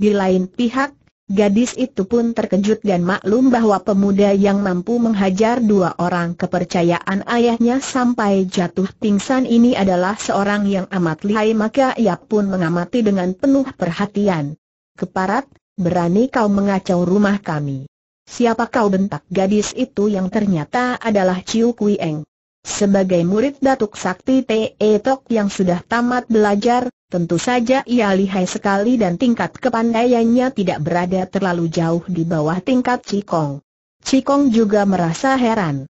Di lain pihak, Gadis itu pun terkejut dan maklum bahwa pemuda yang mampu menghajar dua orang kepercayaan ayahnya sampai jatuh pingsan ini adalah seorang yang amat lihai maka ia pun mengamati dengan penuh perhatian. Keparat, berani kau mengacau rumah kami. Siapa kau bentak gadis itu yang ternyata adalah Ciu Kui Eng. Sebagai murid Datuk Sakti Te Tok yang sudah tamat belajar, tentu saja ia lihai sekali dan tingkat kepandaiannya tidak berada terlalu jauh di bawah tingkat Cikong. Cikong juga merasa heran.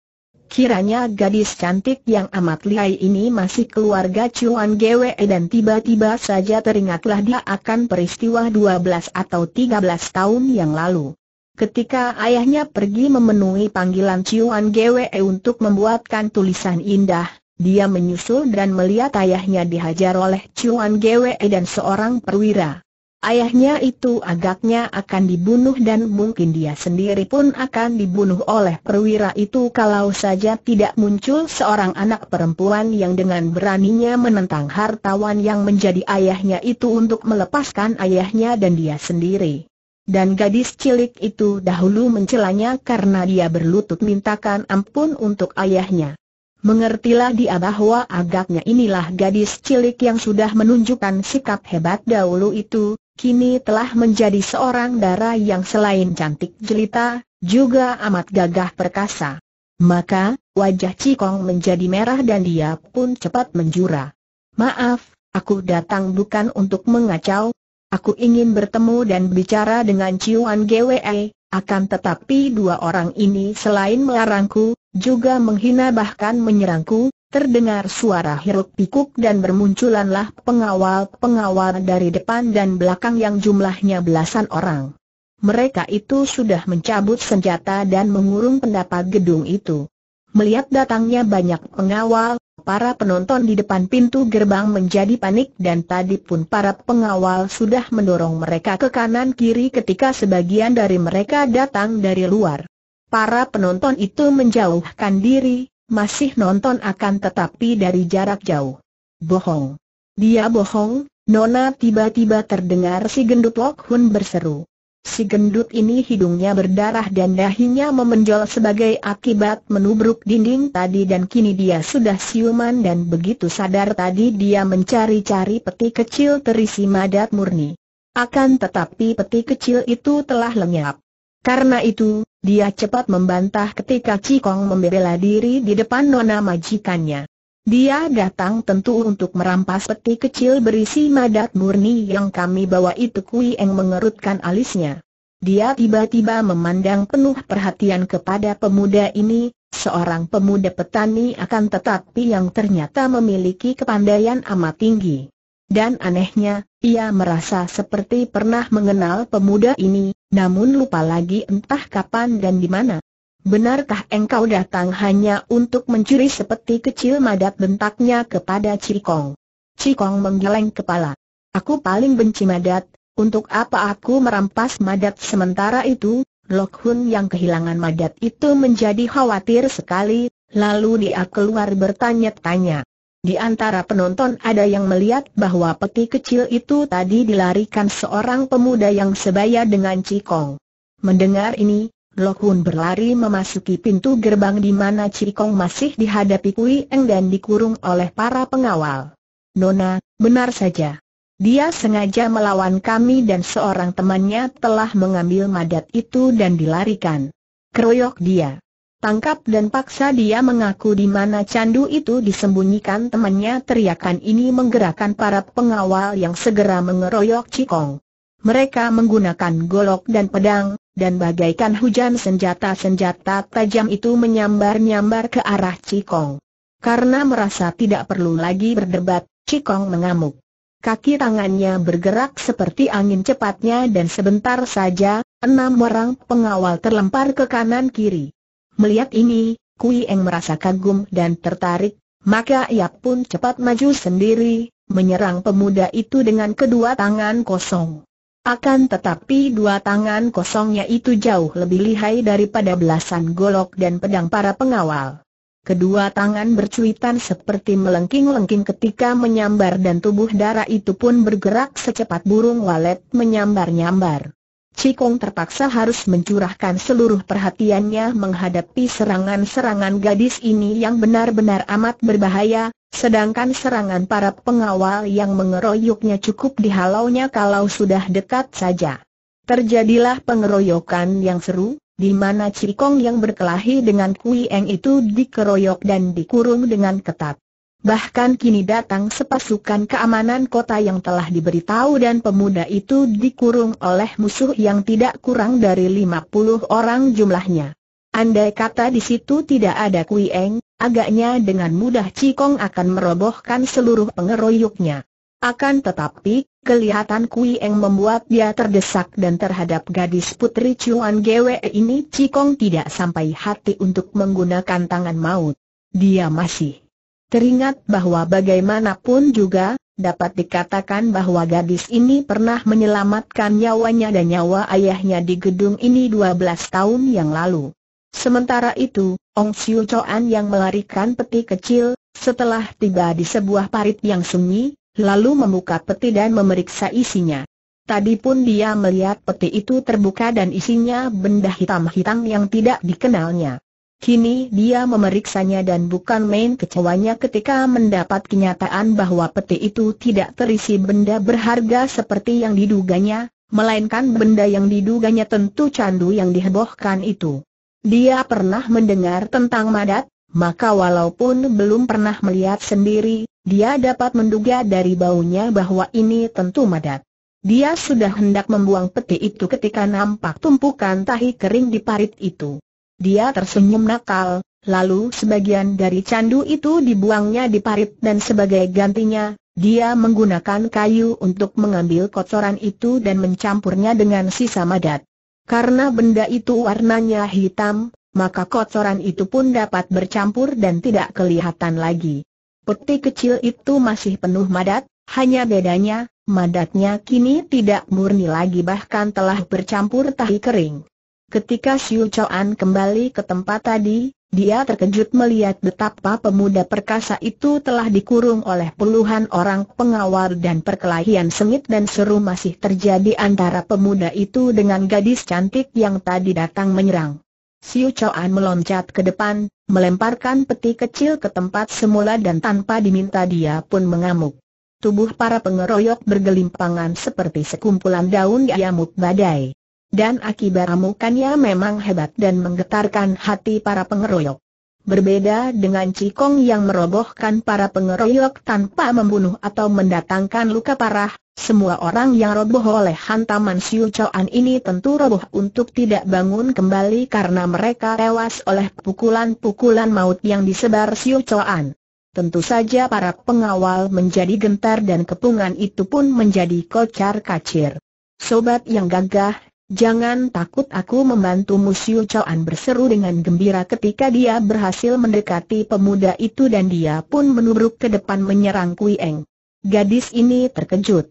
Kiranya gadis cantik yang amat lihai ini masih keluarga Cuan Gwe dan tiba-tiba saja teringatlah dia akan peristiwa 12 atau 13 tahun yang lalu. Ketika ayahnya pergi memenuhi panggilan Ciuan Gwe untuk membuatkan tulisan indah, dia menyusul dan melihat ayahnya dihajar oleh Ciuan Gwe dan seorang perwira. Ayahnya itu agaknya akan dibunuh dan mungkin dia sendiri pun akan dibunuh oleh perwira itu kalau saja tidak muncul seorang anak perempuan yang dengan beraninya menentang hartawan yang menjadi ayahnya itu untuk melepaskan ayahnya dan dia sendiri. Dan gadis cilik itu dahulu mencelanya karena dia berlutut mintakan ampun untuk ayahnya. Mengertilah dia bahwa agaknya inilah gadis cilik yang sudah menunjukkan sikap hebat dahulu itu, kini telah menjadi seorang dara yang selain cantik jelita, juga amat gagah perkasa. Maka, wajah Cikong menjadi merah dan dia pun cepat menjura. Maaf, aku datang bukan untuk mengacau, Aku ingin bertemu dan bicara dengan Ciuan GWE, akan tetapi dua orang ini selain melarangku, juga menghina bahkan menyerangku, terdengar suara hiruk pikuk dan bermunculanlah pengawal-pengawal dari depan dan belakang yang jumlahnya belasan orang. Mereka itu sudah mencabut senjata dan mengurung pendapat gedung itu. Melihat datangnya banyak pengawal, para penonton di depan pintu gerbang menjadi panik dan tadi pun para pengawal sudah mendorong mereka ke kanan-kiri ketika sebagian dari mereka datang dari luar. Para penonton itu menjauhkan diri, masih nonton akan tetapi dari jarak jauh. Bohong. Dia bohong, Nona tiba-tiba terdengar si gendut Lok Hun berseru. Si gendut ini hidungnya berdarah dan dahinya memenjol sebagai akibat menubruk dinding tadi dan kini dia sudah siuman dan begitu sadar tadi dia mencari-cari peti kecil terisi madat murni. Akan tetapi peti kecil itu telah lenyap. Karena itu, dia cepat membantah ketika Cikong membela diri di depan nona majikannya. Dia datang tentu untuk merampas peti kecil berisi madat murni yang kami bawa itu Kui yang mengerutkan alisnya. Dia tiba-tiba memandang penuh perhatian kepada pemuda ini, seorang pemuda petani akan tetapi yang ternyata memiliki kepandaian amat tinggi. Dan anehnya, ia merasa seperti pernah mengenal pemuda ini, namun lupa lagi entah kapan dan di mana. Benarkah engkau datang hanya untuk mencuri seperti kecil madat bentaknya kepada Cikong? Cikong menggeleng kepala. Aku paling benci madat, untuk apa aku merampas madat sementara itu, Lok Hun yang kehilangan madat itu menjadi khawatir sekali, lalu dia keluar bertanya-tanya. Di antara penonton ada yang melihat bahwa peti kecil itu tadi dilarikan seorang pemuda yang sebaya dengan Cikong. Mendengar ini, Lokun berlari memasuki pintu gerbang di mana Cikong masih dihadapi Kui Eng dan dikurung oleh para pengawal. Nona, benar saja. Dia sengaja melawan kami dan seorang temannya telah mengambil madat itu dan dilarikan. Keroyok dia. Tangkap dan paksa dia mengaku di mana candu itu disembunyikan temannya teriakan ini menggerakkan para pengawal yang segera mengeroyok Cikong. Mereka menggunakan golok dan pedang, dan bagaikan hujan senjata-senjata tajam itu menyambar-nyambar ke arah Cikong. Karena merasa tidak perlu lagi berdebat, Cikong mengamuk. Kaki tangannya bergerak seperti angin cepatnya dan sebentar saja, enam orang pengawal terlempar ke kanan kiri. Melihat ini, Kui Eng merasa kagum dan tertarik, maka ia pun cepat maju sendiri, menyerang pemuda itu dengan kedua tangan kosong. Akan tetapi dua tangan kosongnya itu jauh lebih lihai daripada belasan golok dan pedang para pengawal. Kedua tangan bercuitan seperti melengking-lengking ketika menyambar dan tubuh darah itu pun bergerak secepat burung walet menyambar-nyambar. Cikong terpaksa harus mencurahkan seluruh perhatiannya menghadapi serangan-serangan gadis ini yang benar-benar amat berbahaya, sedangkan serangan para pengawal yang mengeroyoknya cukup dihalaunya kalau sudah dekat saja. Terjadilah pengeroyokan yang seru, di mana Cikong yang berkelahi dengan Kui Eng itu dikeroyok dan dikurung dengan ketat bahkan kini datang sepasukan keamanan kota yang telah diberitahu dan pemuda itu dikurung oleh musuh yang tidak kurang dari 50 orang jumlahnya. Andai kata di situ tidak ada Kui Eng, agaknya dengan mudah Cikong akan merobohkan seluruh pengeroyoknya. Akan tetapi, kelihatan Kui Eng membuat dia terdesak dan terhadap gadis putri Cuan Gwe ini Cikong tidak sampai hati untuk menggunakan tangan maut. Dia masih Teringat bahwa bagaimanapun juga, dapat dikatakan bahwa gadis ini pernah menyelamatkan nyawanya dan nyawa ayahnya di gedung ini 12 tahun yang lalu. Sementara itu, Ong Siu Choan yang melarikan peti kecil, setelah tiba di sebuah parit yang sunyi, lalu membuka peti dan memeriksa isinya. Tadi pun dia melihat peti itu terbuka dan isinya benda hitam-hitam yang tidak dikenalnya. Kini dia memeriksanya dan bukan main kecewanya ketika mendapat kenyataan bahwa peti itu tidak terisi benda berharga seperti yang diduganya, melainkan benda yang diduganya tentu candu yang dihebohkan itu. Dia pernah mendengar tentang madat, maka walaupun belum pernah melihat sendiri, dia dapat menduga dari baunya bahwa ini tentu madat. Dia sudah hendak membuang peti itu ketika nampak tumpukan tahi kering di parit itu. Dia tersenyum nakal, lalu sebagian dari candu itu dibuangnya di parit dan sebagai gantinya, dia menggunakan kayu untuk mengambil kotoran itu dan mencampurnya dengan sisa madat. Karena benda itu warnanya hitam, maka kotoran itu pun dapat bercampur dan tidak kelihatan lagi. Peti kecil itu masih penuh madat, hanya bedanya, madatnya kini tidak murni lagi bahkan telah bercampur tahi kering. Ketika Xiu Chuan kembali ke tempat tadi, dia terkejut melihat betapa pemuda perkasa itu telah dikurung oleh puluhan orang pengawal dan perkelahian sengit dan seru masih terjadi antara pemuda itu dengan gadis cantik yang tadi datang menyerang. Xiu Chuan meloncat ke depan, melemparkan peti kecil ke tempat semula dan tanpa diminta dia pun mengamuk. Tubuh para pengeroyok bergelimpangan seperti sekumpulan daun yamuk badai. Dan akibat amukannya memang hebat dan menggetarkan hati para pengeroyok. Berbeda dengan Cikong yang merobohkan para pengeroyok tanpa membunuh atau mendatangkan luka parah, semua orang yang roboh oleh hantaman Siu Chuan ini tentu roboh untuk tidak bangun kembali karena mereka tewas oleh pukulan-pukulan maut yang disebar Siu Chuan. Tentu saja para pengawal menjadi gentar dan kepungan itu pun menjadi kocar kacir. Sobat yang gagah, Jangan takut aku membantumu Siu Choan berseru dengan gembira ketika dia berhasil mendekati pemuda itu dan dia pun menubruk ke depan menyerang Kui Eng. Gadis ini terkejut.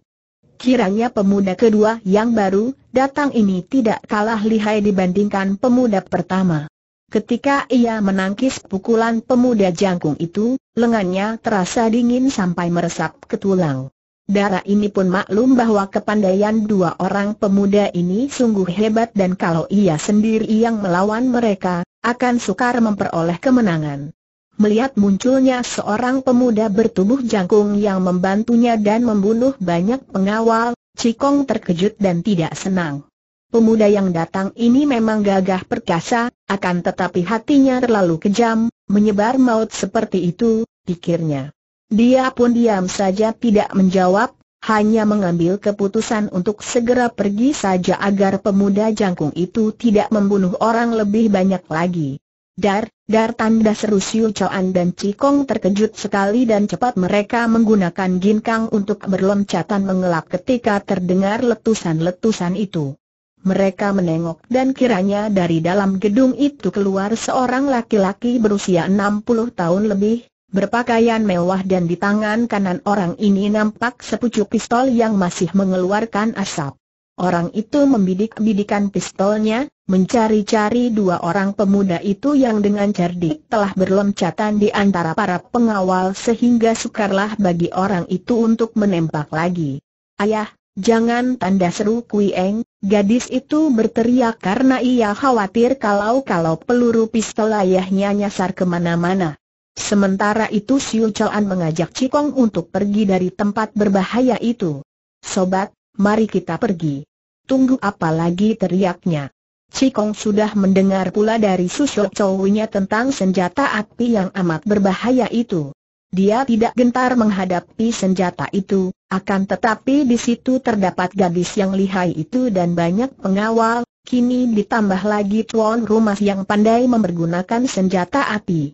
Kiranya pemuda kedua yang baru datang ini tidak kalah lihai dibandingkan pemuda pertama. Ketika ia menangkis pukulan pemuda jangkung itu, lengannya terasa dingin sampai meresap ke tulang. Dara ini pun maklum bahwa kepandaian dua orang pemuda ini sungguh hebat dan kalau ia sendiri yang melawan mereka, akan sukar memperoleh kemenangan. Melihat munculnya seorang pemuda bertubuh jangkung yang membantunya dan membunuh banyak pengawal, Cikong terkejut dan tidak senang. Pemuda yang datang ini memang gagah perkasa, akan tetapi hatinya terlalu kejam, menyebar maut seperti itu, pikirnya. Dia pun diam saja tidak menjawab, hanya mengambil keputusan untuk segera pergi saja agar pemuda jangkung itu tidak membunuh orang lebih banyak lagi. Dar, dar tanda seru Siu Chuan dan Cikong terkejut sekali dan cepat mereka menggunakan ginkang untuk berloncatan mengelap ketika terdengar letusan-letusan itu. Mereka menengok dan kiranya dari dalam gedung itu keluar seorang laki-laki berusia 60 tahun lebih, berpakaian mewah dan di tangan kanan orang ini nampak sepucuk pistol yang masih mengeluarkan asap. Orang itu membidik-bidikan pistolnya, mencari-cari dua orang pemuda itu yang dengan cerdik telah berloncatan di antara para pengawal sehingga sukarlah bagi orang itu untuk menembak lagi. Ayah, jangan tanda seru Kui Eng, gadis itu berteriak karena ia khawatir kalau-kalau peluru pistol ayahnya nyasar kemana-mana. Sementara itu Siu An mengajak Cikong untuk pergi dari tempat berbahaya itu. Sobat, mari kita pergi. Tunggu apa lagi teriaknya. Cikong sudah mendengar pula dari Susok cowoknya tentang senjata api yang amat berbahaya itu. Dia tidak gentar menghadapi senjata itu, akan tetapi di situ terdapat gadis yang lihai itu dan banyak pengawal, kini ditambah lagi tuan rumah yang pandai mempergunakan senjata api.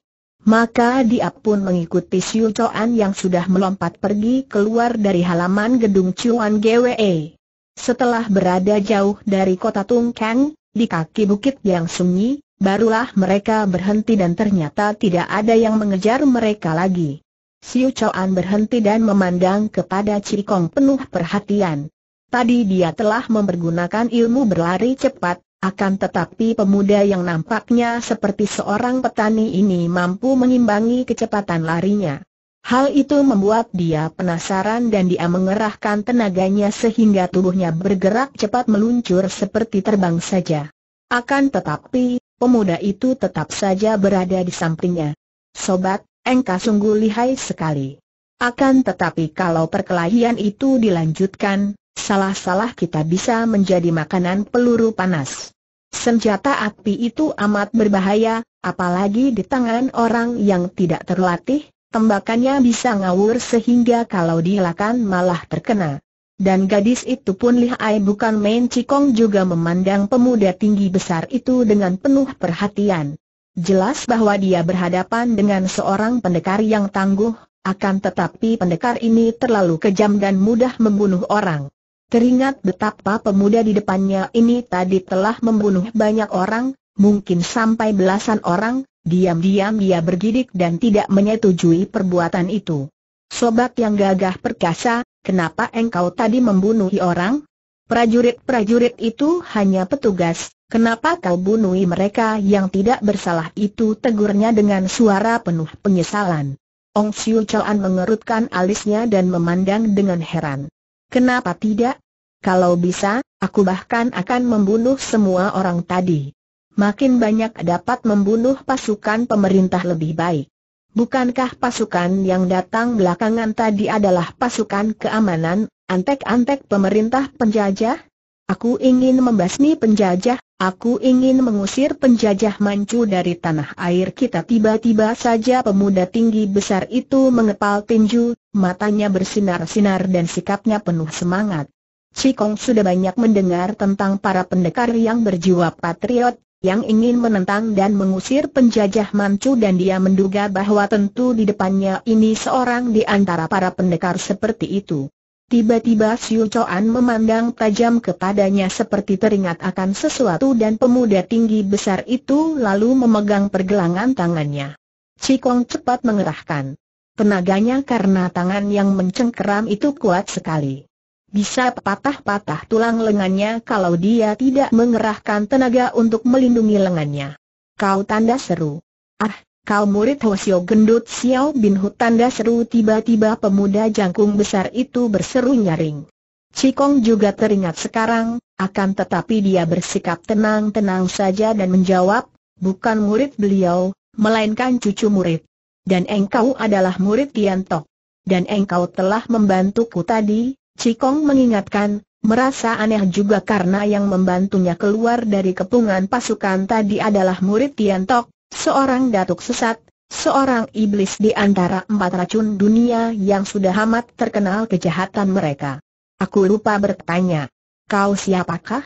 Maka dia pun mengikuti Siu Coan yang sudah melompat pergi keluar dari halaman gedung Chuan GWE. Setelah berada jauh dari kota Tungkang, di kaki bukit yang sunyi, barulah mereka berhenti dan ternyata tidak ada yang mengejar mereka lagi. Siu Coan berhenti dan memandang kepada Cikong penuh perhatian. Tadi dia telah mempergunakan ilmu berlari cepat, akan tetapi pemuda yang nampaknya seperti seorang petani ini mampu mengimbangi kecepatan larinya. Hal itu membuat dia penasaran dan dia mengerahkan tenaganya sehingga tubuhnya bergerak cepat meluncur seperti terbang saja. Akan tetapi, pemuda itu tetap saja berada di sampingnya. Sobat, engkau sungguh lihai sekali. Akan tetapi kalau perkelahian itu dilanjutkan, salah-salah kita bisa menjadi makanan peluru panas. Senjata api itu amat berbahaya, apalagi di tangan orang yang tidak terlatih, tembakannya bisa ngawur sehingga kalau dilakan malah terkena. Dan gadis itu pun lihai bukan main cikong juga memandang pemuda tinggi besar itu dengan penuh perhatian. Jelas bahwa dia berhadapan dengan seorang pendekar yang tangguh, akan tetapi pendekar ini terlalu kejam dan mudah membunuh orang. Teringat betapa pemuda di depannya ini tadi telah membunuh banyak orang, mungkin sampai belasan orang, diam-diam dia bergidik dan tidak menyetujui perbuatan itu. Sobat yang gagah perkasa, kenapa engkau tadi membunuh orang? Prajurit-prajurit itu hanya petugas, Kenapa kau bunuhi mereka yang tidak bersalah itu? Tegurnya dengan suara penuh penyesalan. Ong Siu Chuan mengerutkan alisnya dan memandang dengan heran. Kenapa tidak? Kalau bisa, aku bahkan akan membunuh semua orang tadi. Makin banyak dapat membunuh pasukan pemerintah lebih baik. Bukankah pasukan yang datang belakangan tadi adalah pasukan keamanan, antek-antek pemerintah penjajah? Aku ingin membasmi penjajah, Aku ingin mengusir penjajah mancu dari tanah air kita Tiba-tiba saja pemuda tinggi besar itu mengepal tinju, matanya bersinar-sinar dan sikapnya penuh semangat Cikong sudah banyak mendengar tentang para pendekar yang berjiwa patriot yang ingin menentang dan mengusir penjajah mancu dan dia menduga bahwa tentu di depannya ini seorang di antara para pendekar seperti itu. Tiba-tiba Siu Choan memandang tajam kepadanya seperti teringat akan sesuatu dan pemuda tinggi besar itu lalu memegang pergelangan tangannya. Cikong cepat mengerahkan tenaganya karena tangan yang mencengkeram itu kuat sekali. Bisa patah-patah tulang lengannya kalau dia tidak mengerahkan tenaga untuk melindungi lengannya. Kau tanda seru. Ah, kau murid Hosio gendut Xiao Bin Hu tanda seru tiba-tiba pemuda jangkung besar itu berseru nyaring. Cikong juga teringat sekarang, akan tetapi dia bersikap tenang-tenang saja dan menjawab, bukan murid beliau, melainkan cucu murid. Dan engkau adalah murid Tian Tiantok. Dan engkau telah membantuku tadi, Cikong mengingatkan, Merasa aneh juga karena yang membantunya keluar dari kepungan pasukan tadi adalah murid Tian Tiantok, seorang datuk sesat, seorang iblis di antara empat racun dunia yang sudah amat terkenal kejahatan mereka. Aku lupa bertanya, kau siapakah?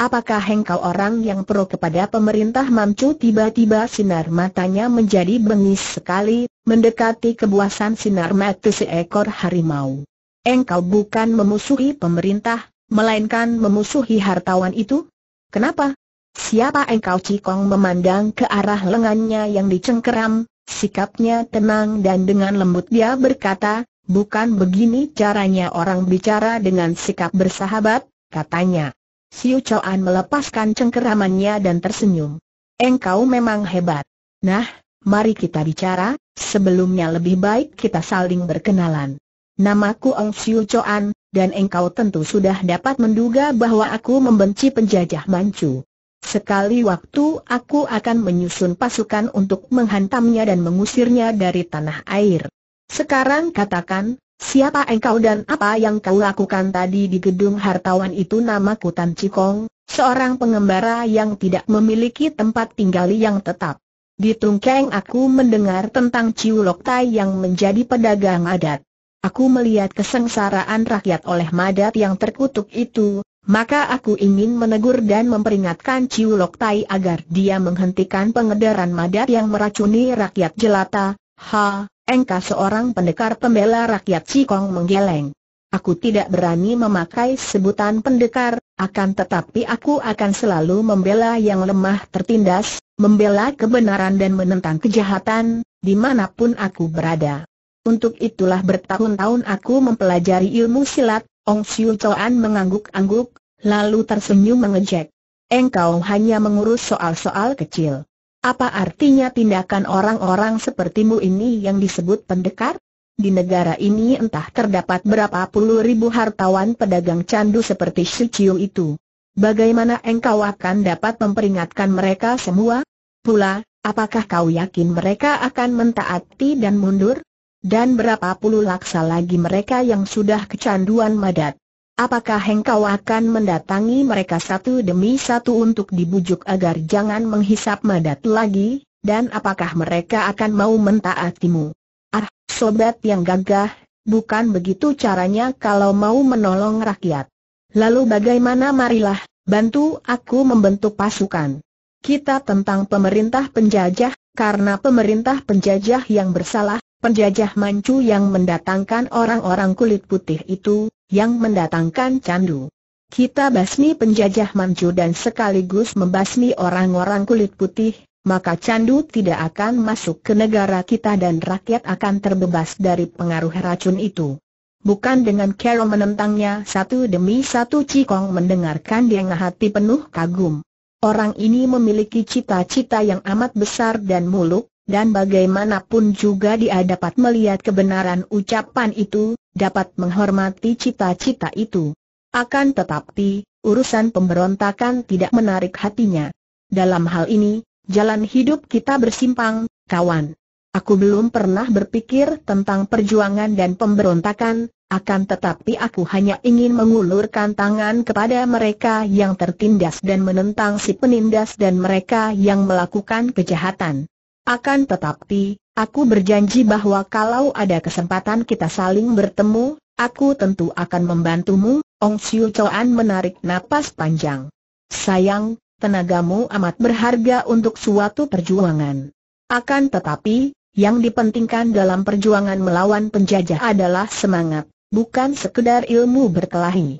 Apakah engkau orang yang pro kepada pemerintah Mamcu? Tiba-tiba sinar matanya menjadi bengis sekali, mendekati kebuasan sinar mata seekor harimau. Engkau bukan memusuhi pemerintah, melainkan memusuhi hartawan itu? Kenapa? Siapa engkau Cikong memandang ke arah lengannya yang dicengkeram, sikapnya tenang dan dengan lembut dia berkata, bukan begini caranya orang bicara dengan sikap bersahabat, katanya. Siu Choan melepaskan cengkeramannya dan tersenyum. Engkau memang hebat. Nah, mari kita bicara, sebelumnya lebih baik kita saling berkenalan. Namaku Ong Siu Choan, dan engkau tentu sudah dapat menduga bahwa aku membenci penjajah Manchu. Sekali waktu aku akan menyusun pasukan untuk menghantamnya dan mengusirnya dari tanah air. Sekarang katakan, siapa engkau dan apa yang kau lakukan tadi di gedung hartawan itu nama Kutan Cikong, seorang pengembara yang tidak memiliki tempat tinggal yang tetap. Di Tungkeng aku mendengar tentang Ciu Lok Tai yang menjadi pedagang adat. Aku melihat kesengsaraan rakyat oleh madat yang terkutuk itu, maka aku ingin menegur dan memperingatkan Ciu Lok Tai agar dia menghentikan pengedaran madat yang meracuni rakyat jelata. Ha, engkau seorang pendekar pembela rakyat Cikong menggeleng. Aku tidak berani memakai sebutan pendekar, akan tetapi aku akan selalu membela yang lemah tertindas, membela kebenaran dan menentang kejahatan, dimanapun aku berada. Untuk itulah bertahun-tahun aku mempelajari ilmu silat, Ong Siu Toan mengangguk-angguk, lalu tersenyum mengejek. Engkau hanya mengurus soal-soal kecil. Apa artinya tindakan orang-orang sepertimu ini yang disebut pendekar? Di negara ini entah terdapat berapa puluh ribu hartawan pedagang candu seperti si Chiu itu. Bagaimana engkau akan dapat memperingatkan mereka semua? Pula, apakah kau yakin mereka akan mentaati dan mundur? Dan berapa puluh laksa lagi mereka yang sudah kecanduan madat. Apakah engkau akan mendatangi mereka satu demi satu untuk dibujuk agar jangan menghisap madat lagi, dan apakah mereka akan mau mentaatimu? Ah, sobat yang gagah, bukan begitu caranya kalau mau menolong rakyat. Lalu bagaimana marilah, bantu aku membentuk pasukan. Kita tentang pemerintah penjajah, karena pemerintah penjajah yang bersalah, penjajah mancu yang mendatangkan orang-orang kulit putih itu, yang mendatangkan candu. Kita basmi penjajah mancu dan sekaligus membasmi orang-orang kulit putih, maka candu tidak akan masuk ke negara kita dan rakyat akan terbebas dari pengaruh racun itu. Bukan dengan Carol menentangnya satu demi satu Cikong mendengarkan dengan hati penuh kagum. Orang ini memiliki cita-cita yang amat besar dan muluk, dan bagaimanapun juga dia dapat melihat kebenaran ucapan itu, dapat menghormati cita-cita itu. Akan tetapi, urusan pemberontakan tidak menarik hatinya. Dalam hal ini, jalan hidup kita bersimpang, kawan. Aku belum pernah berpikir tentang perjuangan dan pemberontakan, akan tetapi aku hanya ingin mengulurkan tangan kepada mereka yang tertindas dan menentang si penindas dan mereka yang melakukan kejahatan. Akan tetapi, aku berjanji bahwa kalau ada kesempatan kita saling bertemu, aku tentu akan membantumu, Ong Siu Choan menarik napas panjang. Sayang, tenagamu amat berharga untuk suatu perjuangan. Akan tetapi, yang dipentingkan dalam perjuangan melawan penjajah adalah semangat, bukan sekedar ilmu berkelahi.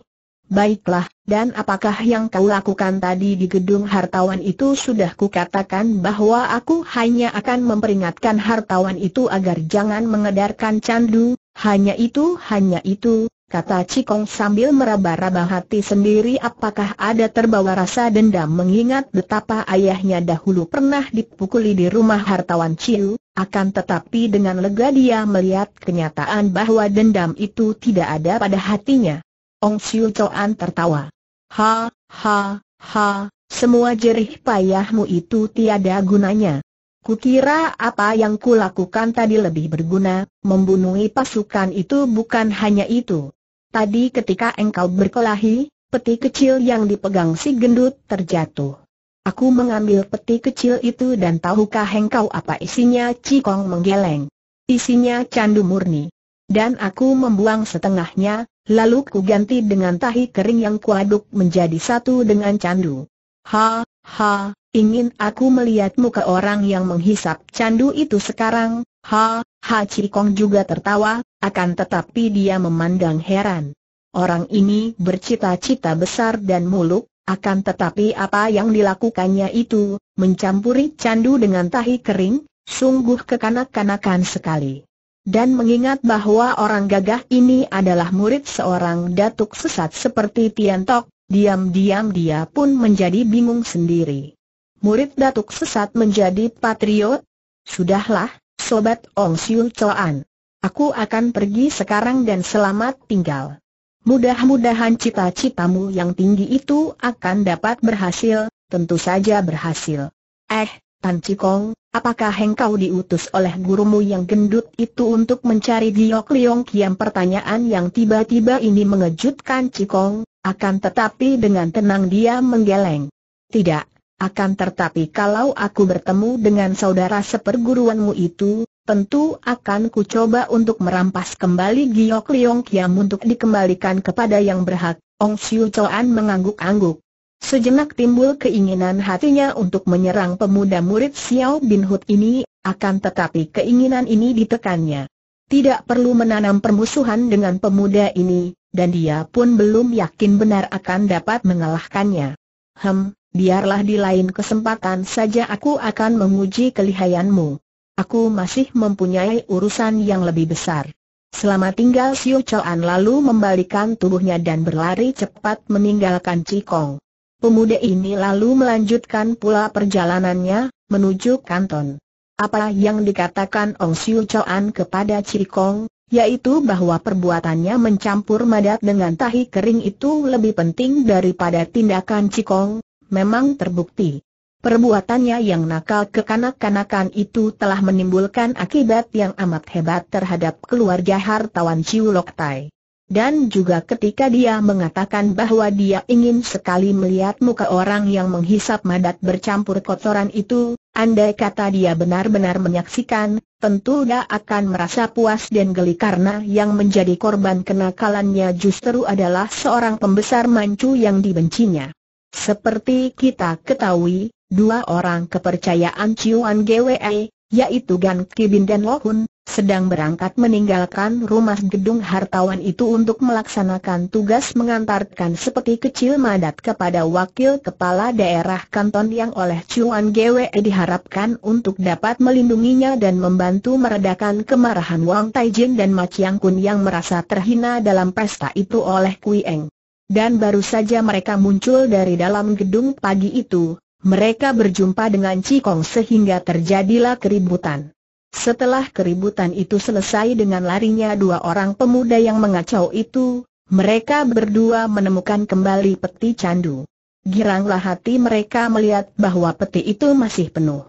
Baiklah, dan apakah yang kau lakukan tadi di gedung hartawan itu sudah kukatakan bahwa aku hanya akan memperingatkan hartawan itu agar jangan mengedarkan candu, hanya itu, hanya itu, kata Cikong sambil meraba-raba hati sendiri apakah ada terbawa rasa dendam mengingat betapa ayahnya dahulu pernah dipukuli di rumah hartawan Ciu, akan tetapi dengan lega dia melihat kenyataan bahwa dendam itu tidak ada pada hatinya. Ong Siu Toan tertawa. Ha, ha, ha, semua jerih payahmu itu tiada gunanya. Kukira apa yang kulakukan tadi lebih berguna, membunuhi pasukan itu bukan hanya itu. Tadi ketika engkau berkelahi, peti kecil yang dipegang si gendut terjatuh. Aku mengambil peti kecil itu dan tahukah engkau apa isinya Cikong menggeleng. Isinya candu murni. Dan aku membuang setengahnya, lalu ku ganti dengan tahi kering yang kuaduk menjadi satu dengan candu. Ha, ha, ingin aku melihat muka orang yang menghisap candu itu sekarang, ha, ha Cikong juga tertawa, akan tetapi dia memandang heran. Orang ini bercita-cita besar dan muluk, akan tetapi apa yang dilakukannya itu, mencampuri candu dengan tahi kering, sungguh kekanak-kanakan sekali. Dan mengingat bahwa orang gagah ini adalah murid seorang datuk sesat seperti Tian Tok, diam-diam dia pun menjadi bingung sendiri. Murid datuk sesat menjadi patriot? Sudahlah, Sobat Ong Siu Chuan. Aku akan pergi sekarang dan selamat tinggal. Mudah-mudahan cita-citamu yang tinggi itu akan dapat berhasil, tentu saja berhasil. Eh, Tan Cikong, apakah engkau diutus oleh gurumu yang gendut itu untuk mencari Giok Liong Kiam? Pertanyaan yang tiba-tiba ini mengejutkan Cikong, akan tetapi dengan tenang dia menggeleng. Tidak, akan tetapi kalau aku bertemu dengan saudara seperguruanmu itu, tentu akan ku coba untuk merampas kembali Giok Liong Kiam untuk dikembalikan kepada yang berhak. Ong Siu Choan mengangguk-angguk. Sejenak timbul keinginan hatinya untuk menyerang pemuda murid Xiao Bin Hut ini, akan tetapi keinginan ini ditekannya. Tidak perlu menanam permusuhan dengan pemuda ini, dan dia pun belum yakin benar akan dapat mengalahkannya. Hem, biarlah di lain kesempatan saja aku akan menguji kelihayanmu. Aku masih mempunyai urusan yang lebih besar. Selama tinggal Xiao Chuan lalu membalikan tubuhnya dan berlari cepat meninggalkan Cikong. Pemuda ini lalu melanjutkan pula perjalanannya, menuju kanton. Apa yang dikatakan Ong Siu Choan kepada Cikong, yaitu bahwa perbuatannya mencampur madat dengan tahi kering itu lebih penting daripada tindakan Cikong, memang terbukti. Perbuatannya yang nakal kekanak-kanakan itu telah menimbulkan akibat yang amat hebat terhadap keluarga hartawan Ciu Tai. Dan juga ketika dia mengatakan bahwa dia ingin sekali melihat muka orang yang menghisap madat bercampur kotoran itu, andai kata dia benar-benar menyaksikan, tentu dia akan merasa puas dan geli karena yang menjadi korban kenakalannya justru adalah seorang pembesar mancu yang dibencinya. Seperti kita ketahui, dua orang kepercayaan Ciuan GWE, yaitu Gan Kibin dan Lohun, sedang berangkat meninggalkan rumah gedung hartawan itu untuk melaksanakan tugas mengantarkan seperti kecil madat kepada wakil kepala daerah kanton yang oleh Chuan GWE diharapkan untuk dapat melindunginya dan membantu meredakan kemarahan Wang Taijin dan Ma Chiang Kun yang merasa terhina dalam pesta itu oleh Kui Eng. Dan baru saja mereka muncul dari dalam gedung pagi itu, mereka berjumpa dengan Cikong sehingga terjadilah keributan. Setelah keributan itu selesai dengan larinya dua orang pemuda yang mengacau itu, mereka berdua menemukan kembali peti candu. Giranglah hati mereka melihat bahwa peti itu masih penuh.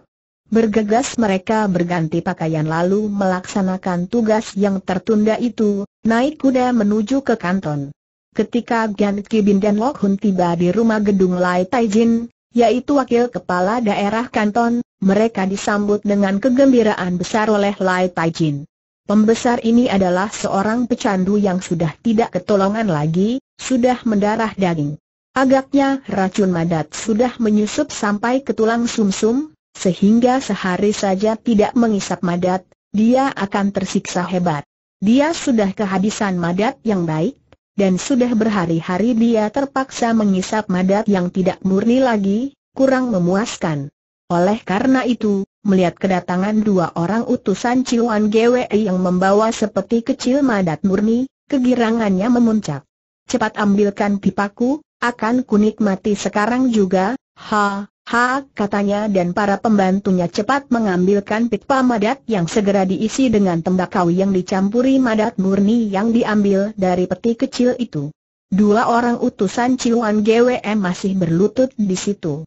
Bergegas mereka berganti pakaian lalu melaksanakan tugas yang tertunda itu, naik kuda menuju ke kanton. Ketika Gan Kibin dan Lok Hun tiba di rumah gedung Lai Taijin, yaitu wakil kepala daerah kanton, mereka disambut dengan kegembiraan besar oleh Lai Taijin. Pembesar ini adalah seorang pecandu yang sudah tidak ketolongan lagi, sudah mendarah daging. Agaknya racun madat sudah menyusup sampai ke tulang sumsum, -sum, sehingga sehari saja tidak mengisap madat, dia akan tersiksa hebat. Dia sudah kehabisan madat yang baik, dan sudah berhari-hari dia terpaksa mengisap madat yang tidak murni lagi, kurang memuaskan. Oleh karena itu, melihat kedatangan dua orang utusan Ciuan GWE yang membawa seperti kecil madat murni, kegirangannya memuncak. Cepat ambilkan pipaku, akan kunikmati sekarang juga, ha, ha, katanya dan para pembantunya cepat mengambilkan pipa madat yang segera diisi dengan tembakau yang dicampuri madat murni yang diambil dari peti kecil itu. Dua orang utusan Ciuan GWM masih berlutut di situ.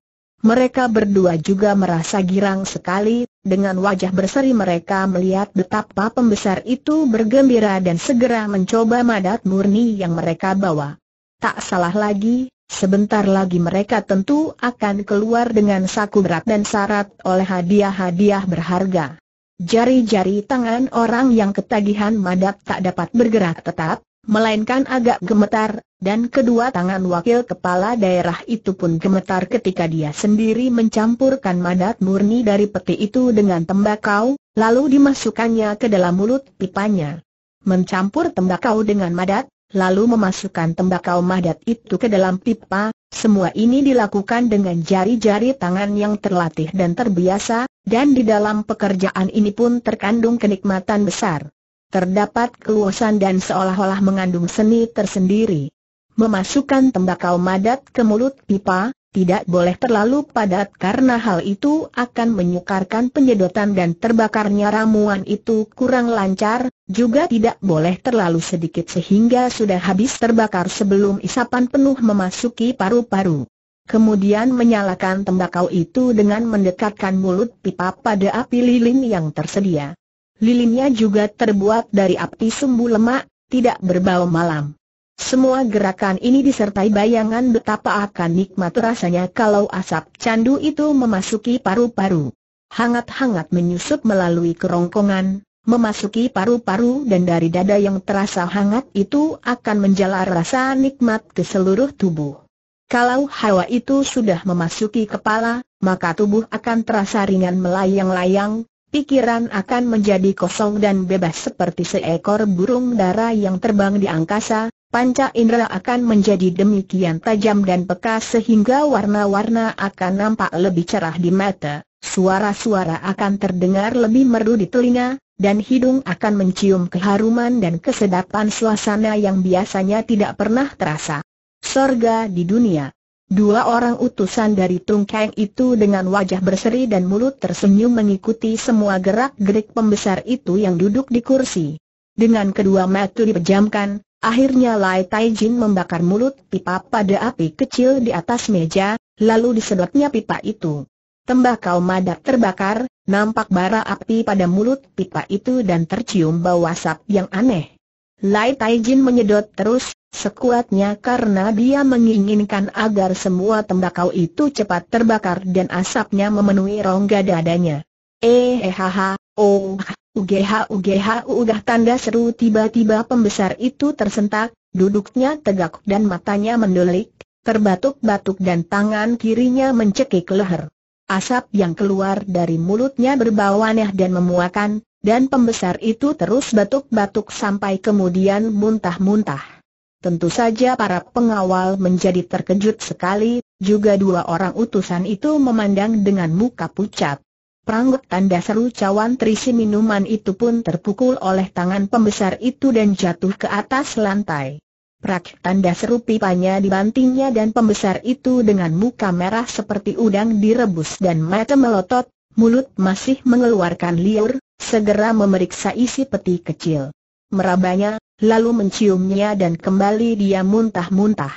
Mereka berdua juga merasa girang sekali, dengan wajah berseri mereka melihat betapa pembesar itu bergembira dan segera mencoba madat murni yang mereka bawa. Tak salah lagi, sebentar lagi mereka tentu akan keluar dengan saku berat dan syarat oleh hadiah-hadiah berharga. Jari-jari tangan orang yang ketagihan madat tak dapat bergerak tetap, melainkan agak gemetar, dan kedua tangan wakil kepala daerah itu pun gemetar ketika dia sendiri mencampurkan madat murni dari peti itu dengan tembakau, lalu dimasukkannya ke dalam mulut pipanya. Mencampur tembakau dengan madat, lalu memasukkan tembakau madat itu ke dalam pipa, semua ini dilakukan dengan jari-jari tangan yang terlatih dan terbiasa, dan di dalam pekerjaan ini pun terkandung kenikmatan besar. Terdapat keluasan dan seolah-olah mengandung seni tersendiri. Memasukkan tembakau madat ke mulut pipa, tidak boleh terlalu padat karena hal itu akan menyukarkan penyedotan dan terbakarnya ramuan itu kurang lancar, juga tidak boleh terlalu sedikit sehingga sudah habis terbakar sebelum isapan penuh memasuki paru-paru. Kemudian menyalakan tembakau itu dengan mendekatkan mulut pipa pada api lilin yang tersedia lilinnya juga terbuat dari api sumbu lemak, tidak berbau malam. Semua gerakan ini disertai bayangan betapa akan nikmat rasanya kalau asap candu itu memasuki paru-paru. Hangat-hangat menyusup melalui kerongkongan, memasuki paru-paru dan dari dada yang terasa hangat itu akan menjalar rasa nikmat ke seluruh tubuh. Kalau hawa itu sudah memasuki kepala, maka tubuh akan terasa ringan melayang-layang, pikiran akan menjadi kosong dan bebas seperti seekor burung dara yang terbang di angkasa, panca indera akan menjadi demikian tajam dan peka sehingga warna-warna akan nampak lebih cerah di mata, suara-suara akan terdengar lebih merdu di telinga, dan hidung akan mencium keharuman dan kesedapan suasana yang biasanya tidak pernah terasa. Sorga di dunia Dua orang utusan dari Tung itu dengan wajah berseri dan mulut tersenyum mengikuti semua gerak-gerik pembesar itu yang duduk di kursi. Dengan kedua mata dipejamkan, akhirnya Lai Taijin membakar mulut pipa pada api kecil di atas meja, lalu disedotnya pipa itu. Tembakau madak terbakar, nampak bara api pada mulut pipa itu dan tercium bau asap yang aneh. Lai Taijin menyedot terus, sekuatnya karena dia menginginkan agar semua tembakau itu cepat terbakar dan asapnya memenuhi rongga dadanya. Eh Ehehaha, oh, ugeha ugeha ugah tanda seru tiba-tiba pembesar itu tersentak, duduknya tegak dan matanya mendelik, terbatuk-batuk dan tangan kirinya mencekik leher. Asap yang keluar dari mulutnya berbau aneh dan memuakan, dan pembesar itu terus batuk-batuk sampai kemudian muntah-muntah. Tentu saja para pengawal menjadi terkejut sekali, juga dua orang utusan itu memandang dengan muka pucat. Pranggut tanda seru cawan terisi minuman itu pun terpukul oleh tangan pembesar itu dan jatuh ke atas lantai. Prak tanda seru pipanya dibantingnya dan pembesar itu dengan muka merah seperti udang direbus dan mata melotot, mulut masih mengeluarkan liur, segera memeriksa isi peti kecil merabanya, lalu menciumnya dan kembali dia muntah-muntah.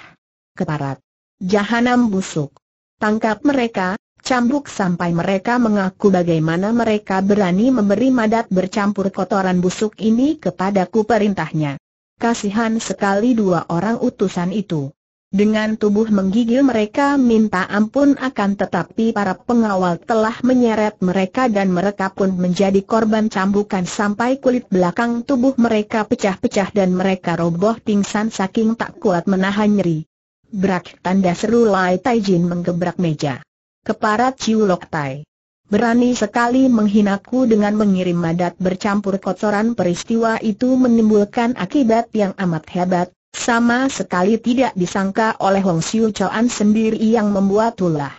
Keparat. Jahanam busuk. Tangkap mereka, cambuk sampai mereka mengaku bagaimana mereka berani memberi madat bercampur kotoran busuk ini kepadaku perintahnya. Kasihan sekali dua orang utusan itu. Dengan tubuh menggigil mereka minta ampun akan tetapi para pengawal telah menyeret mereka dan mereka pun menjadi korban cambukan sampai kulit belakang tubuh mereka pecah-pecah dan mereka roboh pingsan saking tak kuat menahan nyeri. Berak tanda seru Lai Taijin menggebrak meja. Keparat Ciu Lok Tai. Berani sekali menghinaku dengan mengirim madat bercampur kotoran peristiwa itu menimbulkan akibat yang amat hebat, sama sekali tidak disangka oleh Hong Xiu Chuan sendiri yang membuat tulah.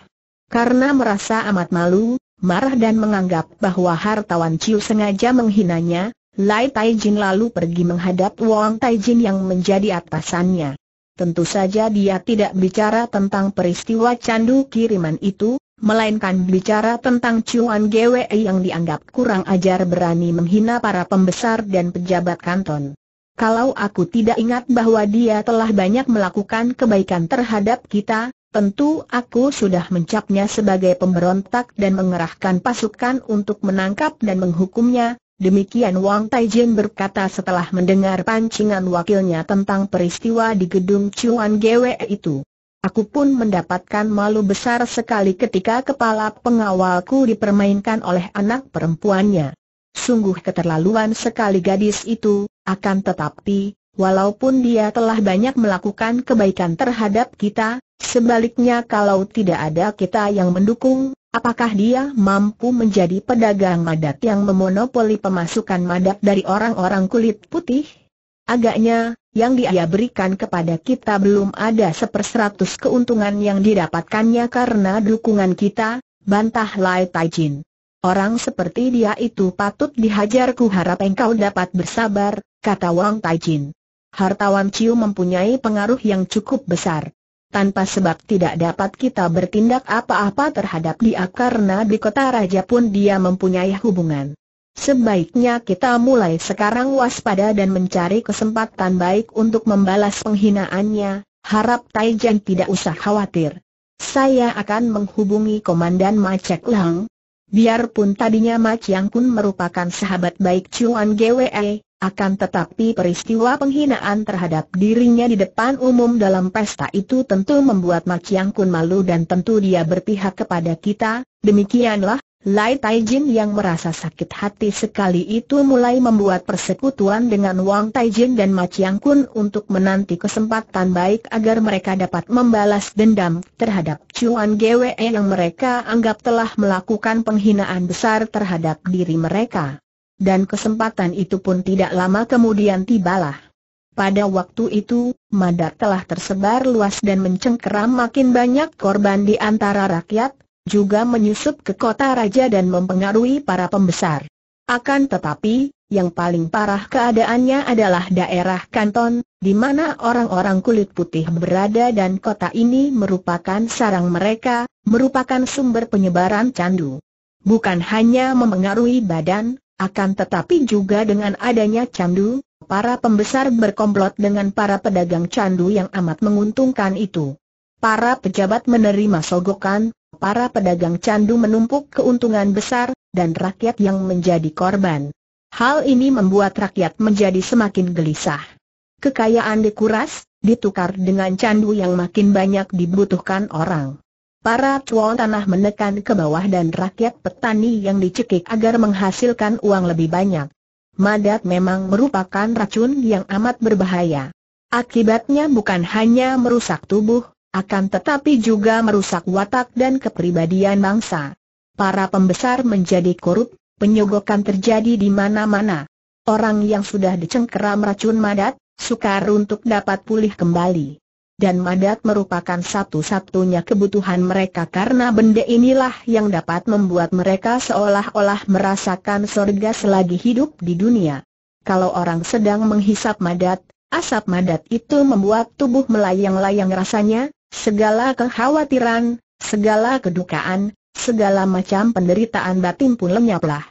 Karena merasa amat malu, marah dan menganggap bahwa hartawan Chiu sengaja menghinanya, Lai Taijin lalu pergi menghadap Wang Taijin yang menjadi atasannya. Tentu saja dia tidak bicara tentang peristiwa candu kiriman itu, melainkan bicara tentang Chuan Gwe yang dianggap kurang ajar berani menghina para pembesar dan pejabat kanton. Kalau aku tidak ingat bahwa dia telah banyak melakukan kebaikan terhadap kita, tentu aku sudah mencapnya sebagai pemberontak dan mengerahkan pasukan untuk menangkap dan menghukumnya. Demikian Wang Taijin berkata setelah mendengar pancingan wakilnya tentang peristiwa di gedung Chuan Gwe itu. Aku pun mendapatkan malu besar sekali ketika kepala pengawalku dipermainkan oleh anak perempuannya. Sungguh keterlaluan sekali gadis itu, akan tetapi, walaupun dia telah banyak melakukan kebaikan terhadap kita, sebaliknya kalau tidak ada kita yang mendukung, apakah dia mampu menjadi pedagang madat yang memonopoli pemasukan madat dari orang-orang kulit putih? Agaknya, yang dia berikan kepada kita belum ada seperseratus keuntungan yang didapatkannya karena dukungan kita, bantah Lai Taijin. Orang seperti dia itu patut dihajar ku harap engkau dapat bersabar, kata Wang Taijin. Hartawan Ciu mempunyai pengaruh yang cukup besar. Tanpa sebab tidak dapat kita bertindak apa-apa terhadap dia karena di kota raja pun dia mempunyai hubungan. Sebaiknya kita mulai sekarang waspada dan mencari kesempatan baik untuk membalas penghinaannya, harap Taijan tidak usah khawatir. Saya akan menghubungi Komandan Macek Lang. Biarpun tadinya Mac Yang Kun merupakan sahabat baik Chuan Gwe, akan tetapi peristiwa penghinaan terhadap dirinya di depan umum dalam pesta itu tentu membuat Ma Chiang Kun malu dan tentu dia berpihak kepada kita, demikianlah, Lai Taijin yang merasa sakit hati sekali itu mulai membuat persekutuan dengan Wang Taijin dan Ma Chiang Kun untuk menanti kesempatan baik agar mereka dapat membalas dendam terhadap Chuan GWE yang mereka anggap telah melakukan penghinaan besar terhadap diri mereka dan kesempatan itu pun tidak lama kemudian tibalah. Pada waktu itu, madar telah tersebar luas dan mencengkeram makin banyak korban di antara rakyat, juga menyusup ke kota raja dan mempengaruhi para pembesar. Akan tetapi, yang paling parah keadaannya adalah daerah Kanton, di mana orang-orang kulit putih berada dan kota ini merupakan sarang mereka, merupakan sumber penyebaran candu. Bukan hanya mempengaruhi badan, akan tetapi juga dengan adanya candu, para pembesar berkomplot dengan para pedagang candu yang amat menguntungkan itu. Para pejabat menerima sogokan, para pedagang candu menumpuk keuntungan besar, dan rakyat yang menjadi korban. Hal ini membuat rakyat menjadi semakin gelisah. Kekayaan dikuras, ditukar dengan candu yang makin banyak dibutuhkan orang. Para cuan tanah menekan ke bawah dan rakyat petani yang dicekik agar menghasilkan uang lebih banyak. Madat memang merupakan racun yang amat berbahaya. Akibatnya bukan hanya merusak tubuh, akan tetapi juga merusak watak dan kepribadian bangsa. Para pembesar menjadi korup, penyogokan terjadi di mana-mana. Orang yang sudah dicengkeram racun madat, sukar untuk dapat pulih kembali dan madat merupakan satu-satunya kebutuhan mereka karena benda inilah yang dapat membuat mereka seolah-olah merasakan surga selagi hidup di dunia. Kalau orang sedang menghisap madat, asap madat itu membuat tubuh melayang-layang rasanya, segala kekhawatiran, segala kedukaan, segala macam penderitaan batin pun lenyaplah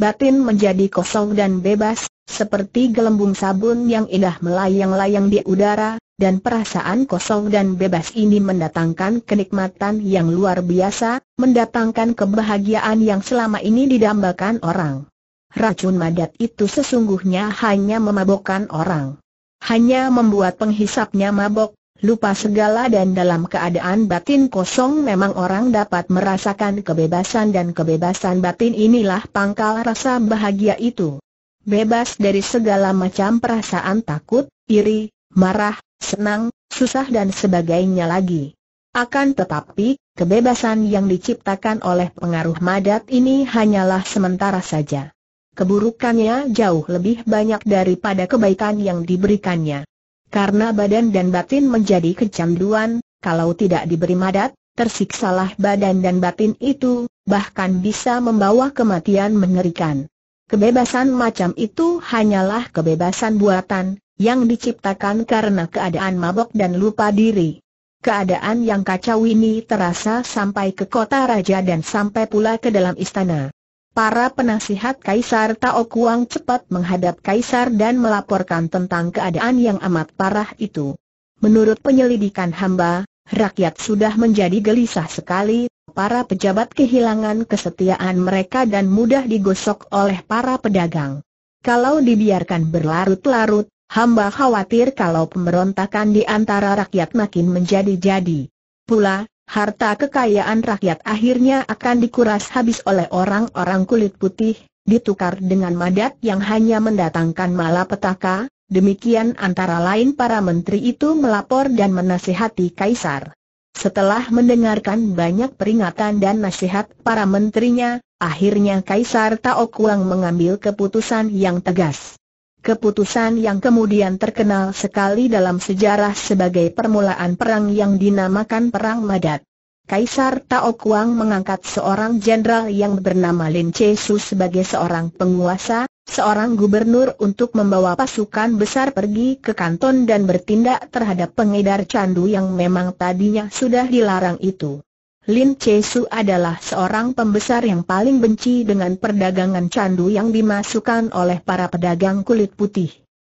batin menjadi kosong dan bebas, seperti gelembung sabun yang indah melayang-layang di udara, dan perasaan kosong dan bebas ini mendatangkan kenikmatan yang luar biasa, mendatangkan kebahagiaan yang selama ini didambakan orang. Racun madat itu sesungguhnya hanya memabokkan orang. Hanya membuat penghisapnya mabok, lupa segala dan dalam keadaan batin kosong memang orang dapat merasakan kebebasan dan kebebasan batin inilah pangkal rasa bahagia itu. Bebas dari segala macam perasaan takut, iri, marah, senang, susah dan sebagainya lagi. Akan tetapi, kebebasan yang diciptakan oleh pengaruh madat ini hanyalah sementara saja. Keburukannya jauh lebih banyak daripada kebaikan yang diberikannya. Karena badan dan batin menjadi kecanduan, kalau tidak diberi madat, tersiksalah badan dan batin itu, bahkan bisa membawa kematian mengerikan. Kebebasan macam itu hanyalah kebebasan buatan, yang diciptakan karena keadaan mabok dan lupa diri. Keadaan yang kacau ini terasa sampai ke kota raja dan sampai pula ke dalam istana. Para penasihat Kaisar Tao Kuang cepat menghadap Kaisar dan melaporkan tentang keadaan yang amat parah itu. Menurut penyelidikan hamba, rakyat sudah menjadi gelisah sekali, para pejabat kehilangan kesetiaan mereka dan mudah digosok oleh para pedagang. Kalau dibiarkan berlarut-larut, hamba khawatir kalau pemberontakan di antara rakyat makin menjadi-jadi. Pula, harta kekayaan rakyat akhirnya akan dikuras habis oleh orang-orang kulit putih, ditukar dengan madat yang hanya mendatangkan malapetaka, demikian antara lain para menteri itu melapor dan menasihati Kaisar. Setelah mendengarkan banyak peringatan dan nasihat para menterinya, akhirnya Kaisar Taokuang mengambil keputusan yang tegas. Keputusan yang kemudian terkenal sekali dalam sejarah sebagai permulaan perang yang dinamakan Perang Madat. Kaisar Tao mengangkat seorang jenderal yang bernama Lin Che Su sebagai seorang penguasa, seorang gubernur untuk membawa pasukan besar pergi ke kanton dan bertindak terhadap pengedar candu yang memang tadinya sudah dilarang itu. Lin Su adalah seorang pembesar yang paling benci dengan perdagangan candu yang dimasukkan oleh para pedagang kulit putih.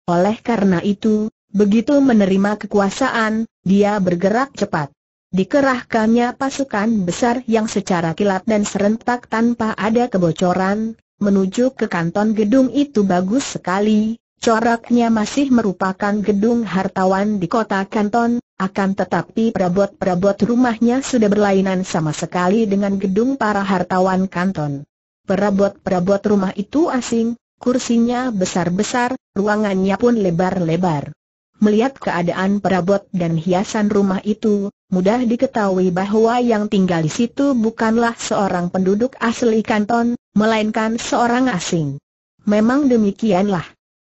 Oleh karena itu, begitu menerima kekuasaan, dia bergerak cepat. Dikerahkannya pasukan besar yang secara kilat dan serentak tanpa ada kebocoran, menuju ke kanton gedung itu bagus sekali, Coraknya masih merupakan gedung hartawan di kota Kanton, akan tetapi perabot-perabot rumahnya sudah berlainan sama sekali dengan gedung para hartawan Kanton. Perabot-perabot rumah itu asing, kursinya besar-besar, ruangannya pun lebar-lebar. Melihat keadaan perabot dan hiasan rumah itu, mudah diketahui bahwa yang tinggal di situ bukanlah seorang penduduk asli kanton, melainkan seorang asing. Memang demikianlah.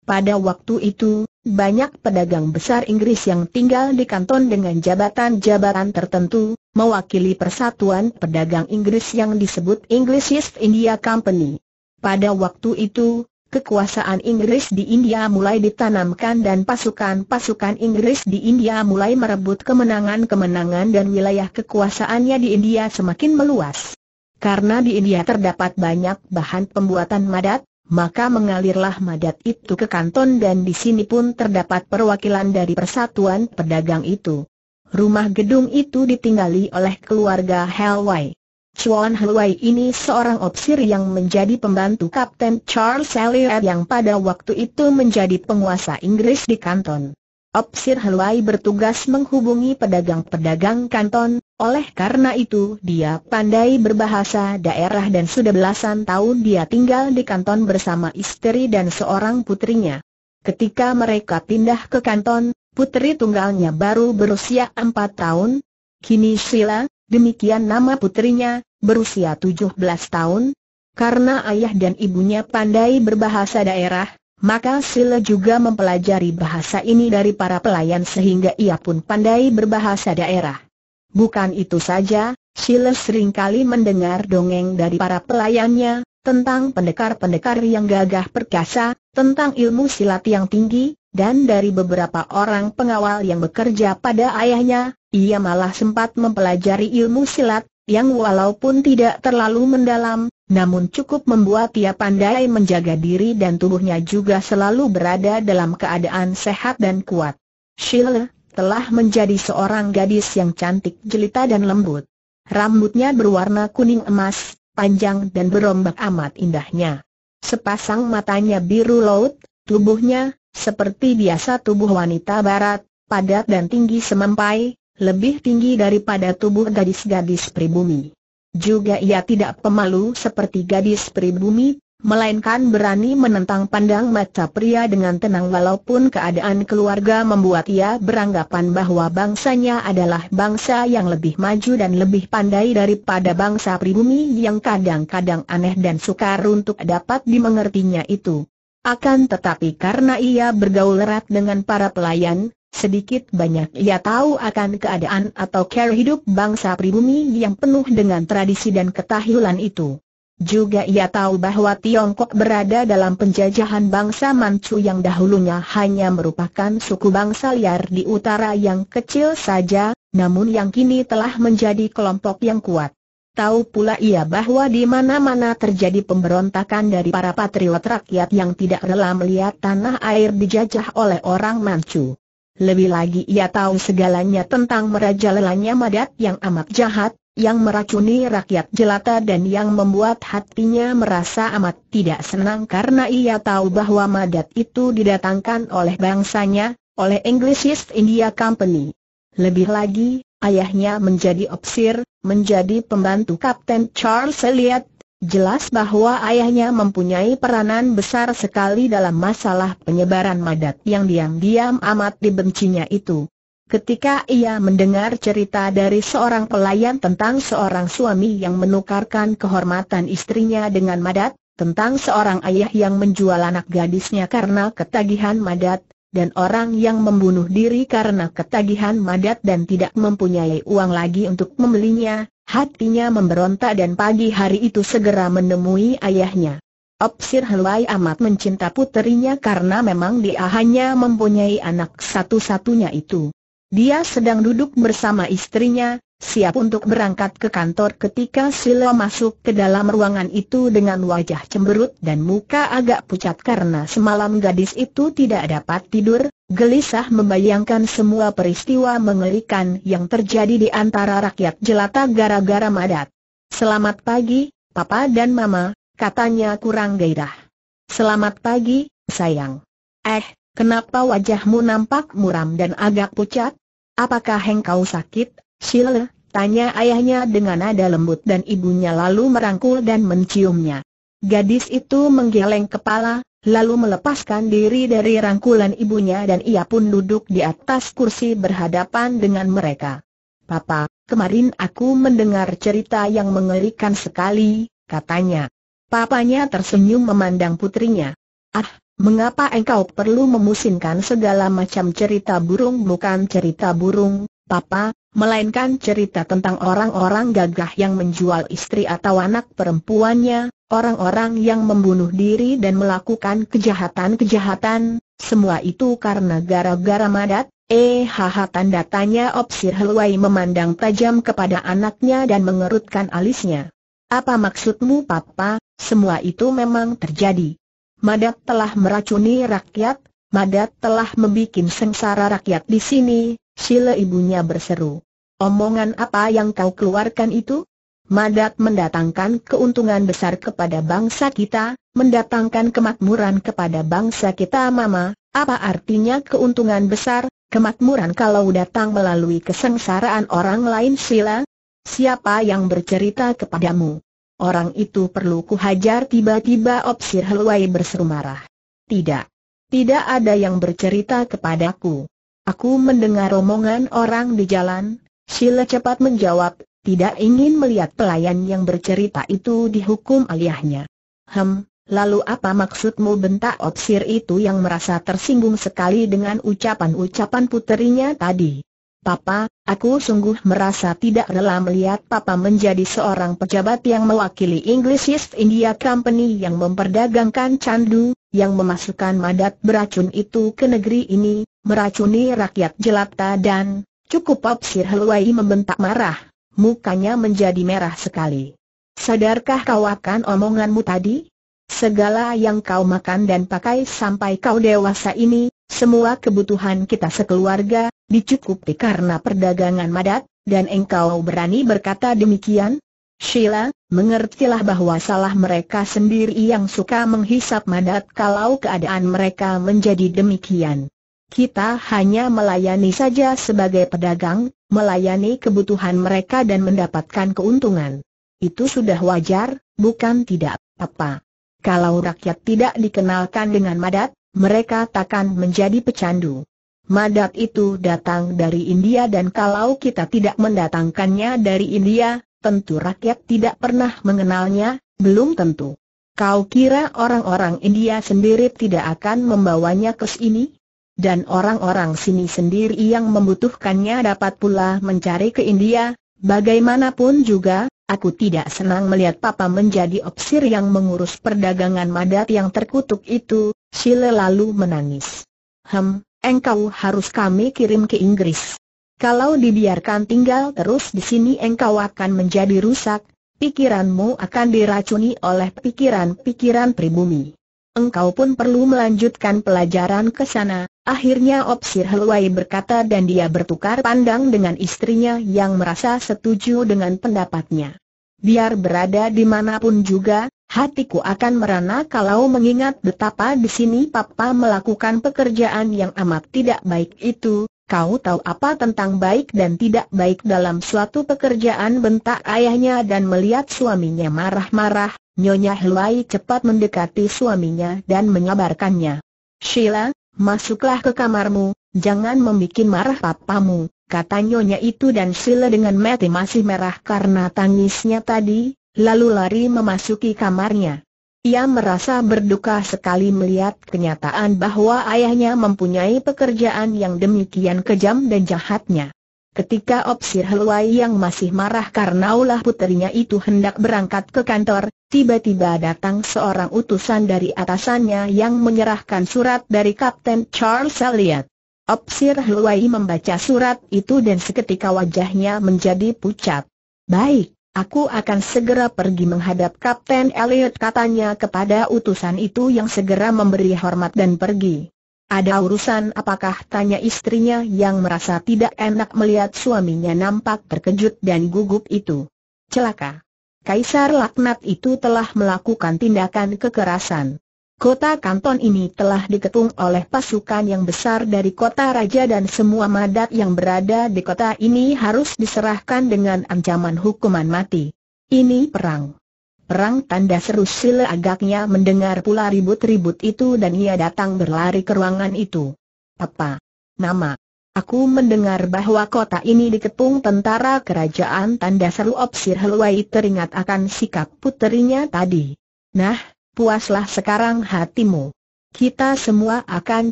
Pada waktu itu, banyak pedagang besar Inggris yang tinggal di kanton dengan jabatan-jabatan tertentu, mewakili persatuan pedagang Inggris yang disebut English East India Company. Pada waktu itu, kekuasaan Inggris di India mulai ditanamkan dan pasukan-pasukan Inggris di India mulai merebut kemenangan-kemenangan dan wilayah kekuasaannya di India semakin meluas. Karena di India terdapat banyak bahan pembuatan madat, maka mengalirlah madat itu ke kanton dan di sini pun terdapat perwakilan dari persatuan pedagang itu. Rumah gedung itu ditinggali oleh keluarga Helway. Chuan Helway ini seorang opsir yang menjadi pembantu Kapten Charles Elliot yang pada waktu itu menjadi penguasa Inggris di kanton. Opsir Helway bertugas menghubungi pedagang-pedagang kanton, oleh karena itu dia pandai berbahasa daerah dan sudah belasan tahun dia tinggal di kanton bersama istri dan seorang putrinya. Ketika mereka pindah ke kanton, putri tunggalnya baru berusia empat tahun. Kini Sila, demikian nama putrinya, berusia tujuh belas tahun. Karena ayah dan ibunya pandai berbahasa daerah, maka Sila juga mempelajari bahasa ini dari para pelayan sehingga ia pun pandai berbahasa daerah. Bukan itu saja, Siles seringkali mendengar dongeng dari para pelayannya, tentang pendekar-pendekar yang gagah perkasa, tentang ilmu silat yang tinggi, dan dari beberapa orang pengawal yang bekerja pada ayahnya, ia malah sempat mempelajari ilmu silat, yang walaupun tidak terlalu mendalam, namun cukup membuat ia pandai menjaga diri dan tubuhnya juga selalu berada dalam keadaan sehat dan kuat. Sheila telah menjadi seorang gadis yang cantik jelita dan lembut. Rambutnya berwarna kuning emas, panjang dan berombak amat indahnya. Sepasang matanya biru laut, tubuhnya, seperti biasa tubuh wanita barat, padat dan tinggi semampai, lebih tinggi daripada tubuh gadis-gadis pribumi. Juga ia tidak pemalu seperti gadis pribumi, melainkan berani menentang pandang mata pria dengan tenang walaupun keadaan keluarga membuat ia beranggapan bahwa bangsanya adalah bangsa yang lebih maju dan lebih pandai daripada bangsa pribumi yang kadang-kadang aneh dan sukar untuk dapat dimengertinya itu. Akan tetapi karena ia bergaul erat dengan para pelayan, Sedikit banyak ia tahu akan keadaan atau care hidup bangsa pribumi yang penuh dengan tradisi dan ketahilan itu. Juga ia tahu bahwa Tiongkok berada dalam penjajahan bangsa Manchu yang dahulunya hanya merupakan suku bangsa liar di utara yang kecil saja, namun yang kini telah menjadi kelompok yang kuat. Tahu pula ia bahwa di mana-mana terjadi pemberontakan dari para patriot rakyat yang tidak rela melihat tanah air dijajah oleh orang Manchu. Lebih lagi ia tahu segalanya tentang merajalelanya madat yang amat jahat, yang meracuni rakyat jelata dan yang membuat hatinya merasa amat tidak senang karena ia tahu bahwa madat itu didatangkan oleh bangsanya, oleh English East India Company. Lebih lagi, ayahnya menjadi opsir, menjadi pembantu Kapten Charles Elliot, jelas bahwa ayahnya mempunyai peranan besar sekali dalam masalah penyebaran madat yang diam-diam amat dibencinya itu. Ketika ia mendengar cerita dari seorang pelayan tentang seorang suami yang menukarkan kehormatan istrinya dengan madat, tentang seorang ayah yang menjual anak gadisnya karena ketagihan madat, dan orang yang membunuh diri karena ketagihan madat dan tidak mempunyai uang lagi untuk membelinya, hatinya memberontak dan pagi hari itu segera menemui ayahnya. Opsir Helai amat mencinta puterinya karena memang dia hanya mempunyai anak satu-satunya itu. Dia sedang duduk bersama istrinya, siap untuk berangkat ke kantor ketika Silo masuk ke dalam ruangan itu dengan wajah cemberut dan muka agak pucat karena semalam gadis itu tidak dapat tidur, gelisah membayangkan semua peristiwa mengerikan yang terjadi di antara rakyat jelata gara-gara madat. Selamat pagi, Papa dan Mama, katanya kurang gairah. Selamat pagi, sayang. Eh, Kenapa wajahmu nampak muram dan agak pucat? Apakah engkau sakit, Sheila? Tanya ayahnya dengan nada lembut dan ibunya lalu merangkul dan menciumnya. Gadis itu menggeleng kepala, lalu melepaskan diri dari rangkulan ibunya dan ia pun duduk di atas kursi berhadapan dengan mereka. Papa, kemarin aku mendengar cerita yang mengerikan sekali, katanya. Papanya tersenyum memandang putrinya. Ah, Mengapa engkau perlu memusinkan segala macam cerita burung bukan cerita burung, papa, melainkan cerita tentang orang-orang gagah yang menjual istri atau anak perempuannya, orang-orang yang membunuh diri dan melakukan kejahatan-kejahatan, semua itu karena gara-gara madat, eh tanda tanya Opsir Helwai memandang tajam kepada anaknya dan mengerutkan alisnya. Apa maksudmu papa, semua itu memang terjadi. Madat telah meracuni rakyat, Madat telah membuat sengsara rakyat di sini, Sile ibunya berseru. Omongan apa yang kau keluarkan itu? Madat mendatangkan keuntungan besar kepada bangsa kita, mendatangkan kemakmuran kepada bangsa kita Mama, apa artinya keuntungan besar, kemakmuran kalau datang melalui kesengsaraan orang lain sila? Siapa yang bercerita kepadamu? Orang itu perlu ku hajar tiba-tiba Opsir Helwai berseru marah. Tidak. Tidak ada yang bercerita kepadaku. Aku mendengar omongan orang di jalan, Sila cepat menjawab, tidak ingin melihat pelayan yang bercerita itu dihukum aliahnya. Hem, lalu apa maksudmu bentak Opsir itu yang merasa tersinggung sekali dengan ucapan-ucapan puterinya tadi? Papa, aku sungguh merasa tidak rela melihat Papa menjadi seorang pejabat yang mewakili English East India Company yang memperdagangkan candu, yang memasukkan madat beracun itu ke negeri ini, meracuni rakyat jelata dan, cukup Opsir Helwai membentak marah, mukanya menjadi merah sekali. Sadarkah kau akan omonganmu tadi? Segala yang kau makan dan pakai sampai kau dewasa ini, semua kebutuhan kita sekeluarga, dicukupi karena perdagangan madat, dan engkau berani berkata demikian? Sheila, mengertilah bahwa salah mereka sendiri yang suka menghisap madat kalau keadaan mereka menjadi demikian. Kita hanya melayani saja sebagai pedagang, melayani kebutuhan mereka dan mendapatkan keuntungan. Itu sudah wajar, bukan tidak apa Kalau rakyat tidak dikenalkan dengan madat, mereka takkan menjadi pecandu. Madat itu datang dari India dan kalau kita tidak mendatangkannya dari India, tentu rakyat tidak pernah mengenalnya, belum tentu. Kau kira orang-orang India sendiri tidak akan membawanya ke sini? Dan orang-orang sini sendiri yang membutuhkannya dapat pula mencari ke India, bagaimanapun juga, aku tidak senang melihat Papa menjadi opsir yang mengurus perdagangan madat yang terkutuk itu, Shile lalu menangis. Hem, engkau harus kami kirim ke Inggris. Kalau dibiarkan tinggal terus di sini engkau akan menjadi rusak, pikiranmu akan diracuni oleh pikiran-pikiran pribumi. Engkau pun perlu melanjutkan pelajaran ke sana. Akhirnya Opsir Helwai berkata dan dia bertukar pandang dengan istrinya yang merasa setuju dengan pendapatnya biar berada dimanapun juga, hatiku akan merana kalau mengingat betapa di sini papa melakukan pekerjaan yang amat tidak baik itu. Kau tahu apa tentang baik dan tidak baik dalam suatu pekerjaan bentak ayahnya dan melihat suaminya marah-marah, Nyonya Helai cepat mendekati suaminya dan menyabarkannya. Sheila, masuklah ke kamarmu, Jangan membuat marah papamu, kata nyonya itu dan Sila dengan mati masih merah karena tangisnya tadi, lalu lari memasuki kamarnya. Ia merasa berduka sekali melihat kenyataan bahwa ayahnya mempunyai pekerjaan yang demikian kejam dan jahatnya. Ketika Opsir Helwai yang masih marah karena ulah puterinya itu hendak berangkat ke kantor, tiba-tiba datang seorang utusan dari atasannya yang menyerahkan surat dari Kapten Charles Elliot. Opsir Hluai membaca surat itu dan seketika wajahnya menjadi pucat. Baik, aku akan segera pergi menghadap Kapten Elliot katanya kepada utusan itu yang segera memberi hormat dan pergi. Ada urusan apakah tanya istrinya yang merasa tidak enak melihat suaminya nampak terkejut dan gugup itu. Celaka. Kaisar laknat itu telah melakukan tindakan kekerasan. Kota Kanton ini telah diketung oleh pasukan yang besar dari kota raja dan semua madat yang berada di kota ini harus diserahkan dengan ancaman hukuman mati. Ini perang. Perang tanda seru sila agaknya mendengar pula ribut-ribut itu dan ia datang berlari ke ruangan itu. Apa? Nama? Aku mendengar bahwa kota ini diketung tentara kerajaan tanda seru Opsir Helwai teringat akan sikap puterinya tadi. Nah, puaslah sekarang hatimu. Kita semua akan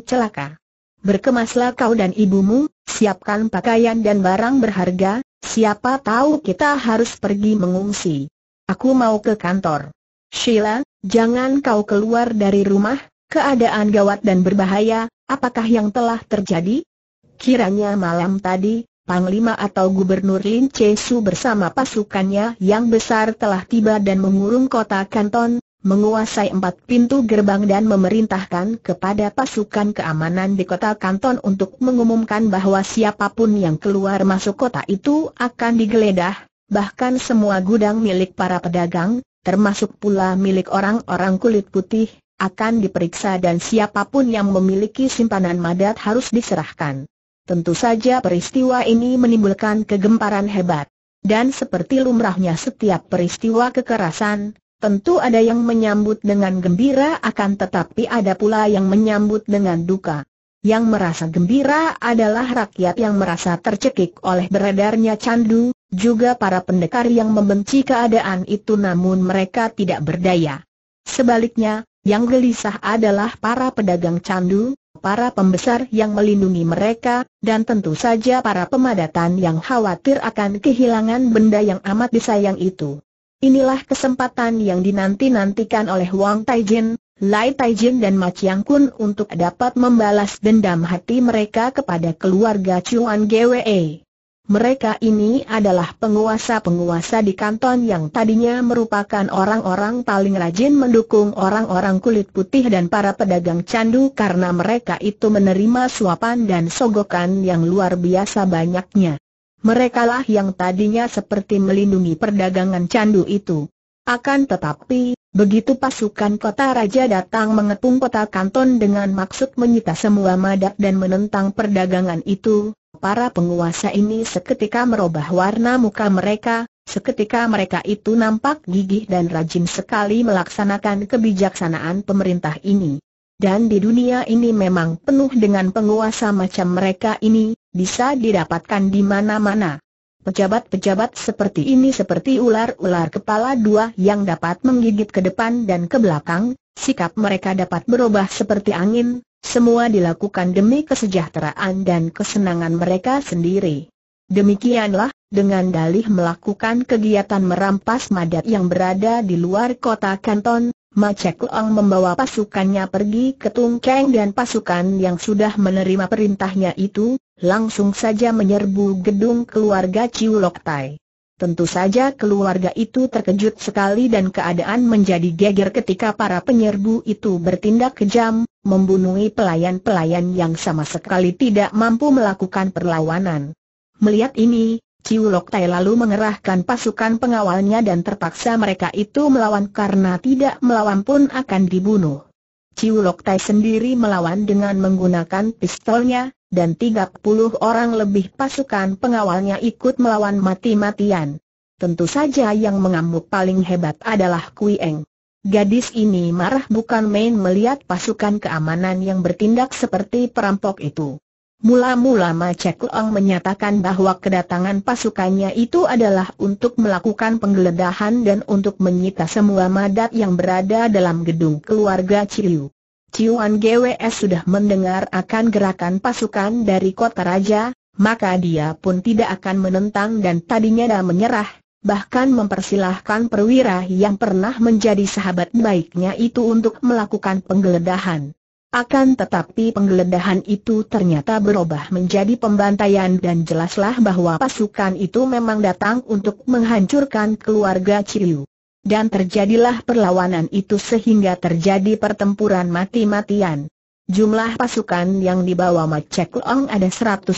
celaka. Berkemaslah kau dan ibumu, siapkan pakaian dan barang berharga, siapa tahu kita harus pergi mengungsi. Aku mau ke kantor. Sheila, jangan kau keluar dari rumah, keadaan gawat dan berbahaya, apakah yang telah terjadi? Kiranya malam tadi, Panglima atau Gubernur Lin Chesu bersama pasukannya yang besar telah tiba dan mengurung kota Kanton, menguasai empat pintu gerbang dan memerintahkan kepada pasukan keamanan di kota Kanton untuk mengumumkan bahwa siapapun yang keluar masuk kota itu akan digeledah, bahkan semua gudang milik para pedagang, termasuk pula milik orang-orang kulit putih, akan diperiksa dan siapapun yang memiliki simpanan madat harus diserahkan. Tentu saja peristiwa ini menimbulkan kegemparan hebat. Dan seperti lumrahnya setiap peristiwa kekerasan, Tentu ada yang menyambut dengan gembira akan tetapi ada pula yang menyambut dengan duka. Yang merasa gembira adalah rakyat yang merasa tercekik oleh beredarnya candu, juga para pendekar yang membenci keadaan itu namun mereka tidak berdaya. Sebaliknya, yang gelisah adalah para pedagang candu, para pembesar yang melindungi mereka, dan tentu saja para pemadatan yang khawatir akan kehilangan benda yang amat disayang itu. Inilah kesempatan yang dinanti-nantikan oleh Wang Taijin, Lai Taijin dan Ma Chiang Kun untuk dapat membalas dendam hati mereka kepada keluarga Chuan GWE. Mereka ini adalah penguasa-penguasa di kanton yang tadinya merupakan orang-orang paling rajin mendukung orang-orang kulit putih dan para pedagang candu karena mereka itu menerima suapan dan sogokan yang luar biasa banyaknya merekalah yang tadinya seperti melindungi perdagangan candu itu. Akan tetapi, begitu pasukan kota raja datang mengepung kota kanton dengan maksud menyita semua madak dan menentang perdagangan itu, para penguasa ini seketika merubah warna muka mereka, seketika mereka itu nampak gigih dan rajin sekali melaksanakan kebijaksanaan pemerintah ini. Dan di dunia ini memang penuh dengan penguasa macam mereka ini, bisa didapatkan di mana-mana. Pejabat-pejabat seperti ini seperti ular-ular kepala dua yang dapat menggigit ke depan dan ke belakang, sikap mereka dapat berubah seperti angin, semua dilakukan demi kesejahteraan dan kesenangan mereka sendiri. Demikianlah, dengan dalih melakukan kegiatan merampas madat yang berada di luar kota kanton, Ma Leong membawa pasukannya pergi ke Tungkeng dan pasukan yang sudah menerima perintahnya itu, langsung saja menyerbu gedung keluarga Chiu Lok Tai. Tentu saja keluarga itu terkejut sekali dan keadaan menjadi geger ketika para penyerbu itu bertindak kejam, membunuhi pelayan-pelayan yang sama sekali tidak mampu melakukan perlawanan. Melihat ini, Ciu Lok Tai lalu mengerahkan pasukan pengawalnya dan terpaksa mereka itu melawan karena tidak melawan pun akan dibunuh. Ciu Lok Tai sendiri melawan dengan menggunakan pistolnya, dan 30 orang lebih pasukan pengawalnya ikut melawan mati-matian. Tentu saja yang mengamuk paling hebat adalah Kui Eng. Gadis ini marah bukan main melihat pasukan keamanan yang bertindak seperti perampok itu. Mula-mula Ma Cek Leong menyatakan bahwa kedatangan pasukannya itu adalah untuk melakukan penggeledahan dan untuk menyita semua madat yang berada dalam gedung keluarga Ciu. Ciuan GWS sudah mendengar akan gerakan pasukan dari kota raja, maka dia pun tidak akan menentang dan tadinya dah menyerah, bahkan mempersilahkan perwira yang pernah menjadi sahabat baiknya itu untuk melakukan penggeledahan. Akan tetapi penggeledahan itu ternyata berubah menjadi pembantaian dan jelaslah bahwa pasukan itu memang datang untuk menghancurkan keluarga Ciu. Dan terjadilah perlawanan itu sehingga terjadi pertempuran mati-matian. Jumlah pasukan yang dibawa Macek Long ada 150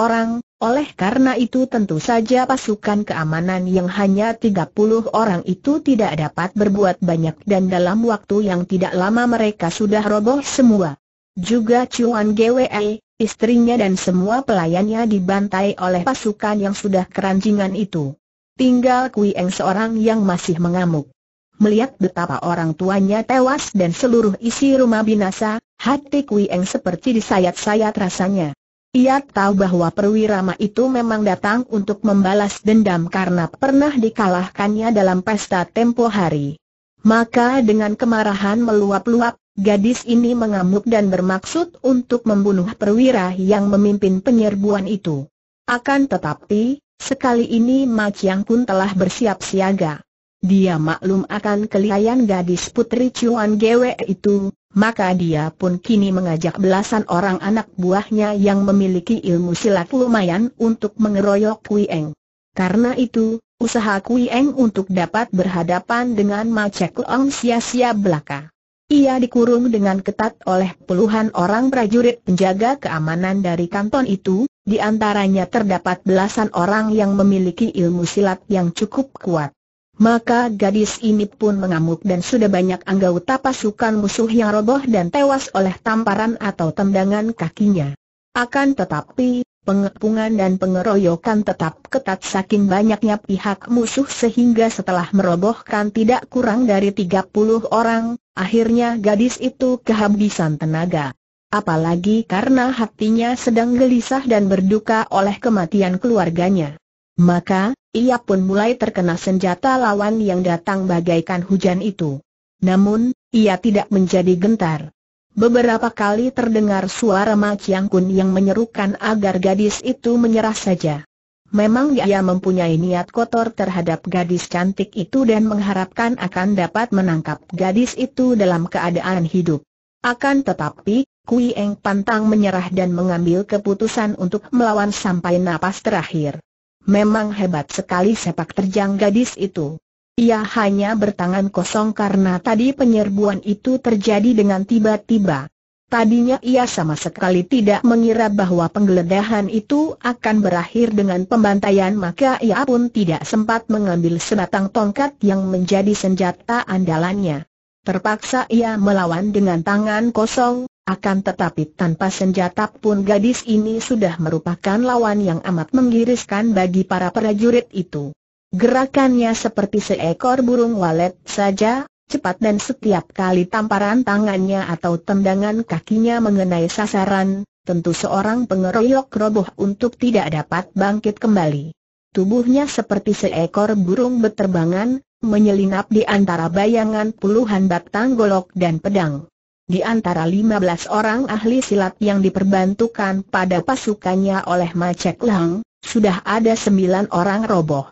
orang, oleh karena itu tentu saja pasukan keamanan yang hanya 30 orang itu tidak dapat berbuat banyak dan dalam waktu yang tidak lama mereka sudah roboh semua. Juga Chuan GWE, istrinya dan semua pelayannya dibantai oleh pasukan yang sudah keranjingan itu. Tinggal Kui Eng seorang yang masih mengamuk. Melihat betapa orang tuanya tewas dan seluruh isi rumah binasa, Hati Kui Eng seperti disayat-sayat rasanya. Ia tahu bahwa perwirama itu memang datang untuk membalas dendam karena pernah dikalahkannya dalam pesta tempo hari. Maka dengan kemarahan meluap-luap, gadis ini mengamuk dan bermaksud untuk membunuh perwira yang memimpin penyerbuan itu. Akan tetapi, sekali ini Ma pun telah bersiap siaga. Dia maklum akan kelihayan gadis putri Cuan Gwe itu, maka dia pun kini mengajak belasan orang anak buahnya yang memiliki ilmu silat lumayan untuk mengeroyok Kui Eng. Karena itu, usaha Kui Eng untuk dapat berhadapan dengan Ma Chek sia-sia belaka. Ia dikurung dengan ketat oleh puluhan orang prajurit penjaga keamanan dari kanton itu, di antaranya terdapat belasan orang yang memiliki ilmu silat yang cukup kuat. Maka gadis ini pun mengamuk dan sudah banyak anggota pasukan musuh yang roboh dan tewas oleh tamparan atau tendangan kakinya. Akan tetapi, pengepungan dan pengeroyokan tetap ketat saking banyaknya pihak musuh sehingga setelah merobohkan tidak kurang dari 30 orang, akhirnya gadis itu kehabisan tenaga. Apalagi karena hatinya sedang gelisah dan berduka oleh kematian keluarganya. Maka, ia pun mulai terkena senjata lawan yang datang bagaikan hujan itu. Namun, ia tidak menjadi gentar. Beberapa kali terdengar suara Ma Chiang Kun yang menyerukan agar gadis itu menyerah saja. Memang ia mempunyai niat kotor terhadap gadis cantik itu dan mengharapkan akan dapat menangkap gadis itu dalam keadaan hidup. Akan tetapi, Kui Eng pantang menyerah dan mengambil keputusan untuk melawan sampai napas terakhir. Memang hebat sekali sepak terjang gadis itu. Ia hanya bertangan kosong karena tadi penyerbuan itu terjadi dengan tiba-tiba. Tadinya ia sama sekali tidak mengira bahwa penggeledahan itu akan berakhir dengan pembantaian maka ia pun tidak sempat mengambil sebatang tongkat yang menjadi senjata andalannya. Terpaksa ia melawan dengan tangan kosong, akan tetapi tanpa senjata pun gadis ini sudah merupakan lawan yang amat menggiriskan bagi para prajurit itu. Gerakannya seperti seekor burung walet saja, cepat dan setiap kali tamparan tangannya atau tendangan kakinya mengenai sasaran, tentu seorang pengeroyok roboh untuk tidak dapat bangkit kembali. Tubuhnya seperti seekor burung beterbangan, menyelinap di antara bayangan puluhan batang golok dan pedang. Di antara 15 orang ahli silat yang diperbantukan pada pasukannya oleh Macek Lang, sudah ada 9 orang roboh.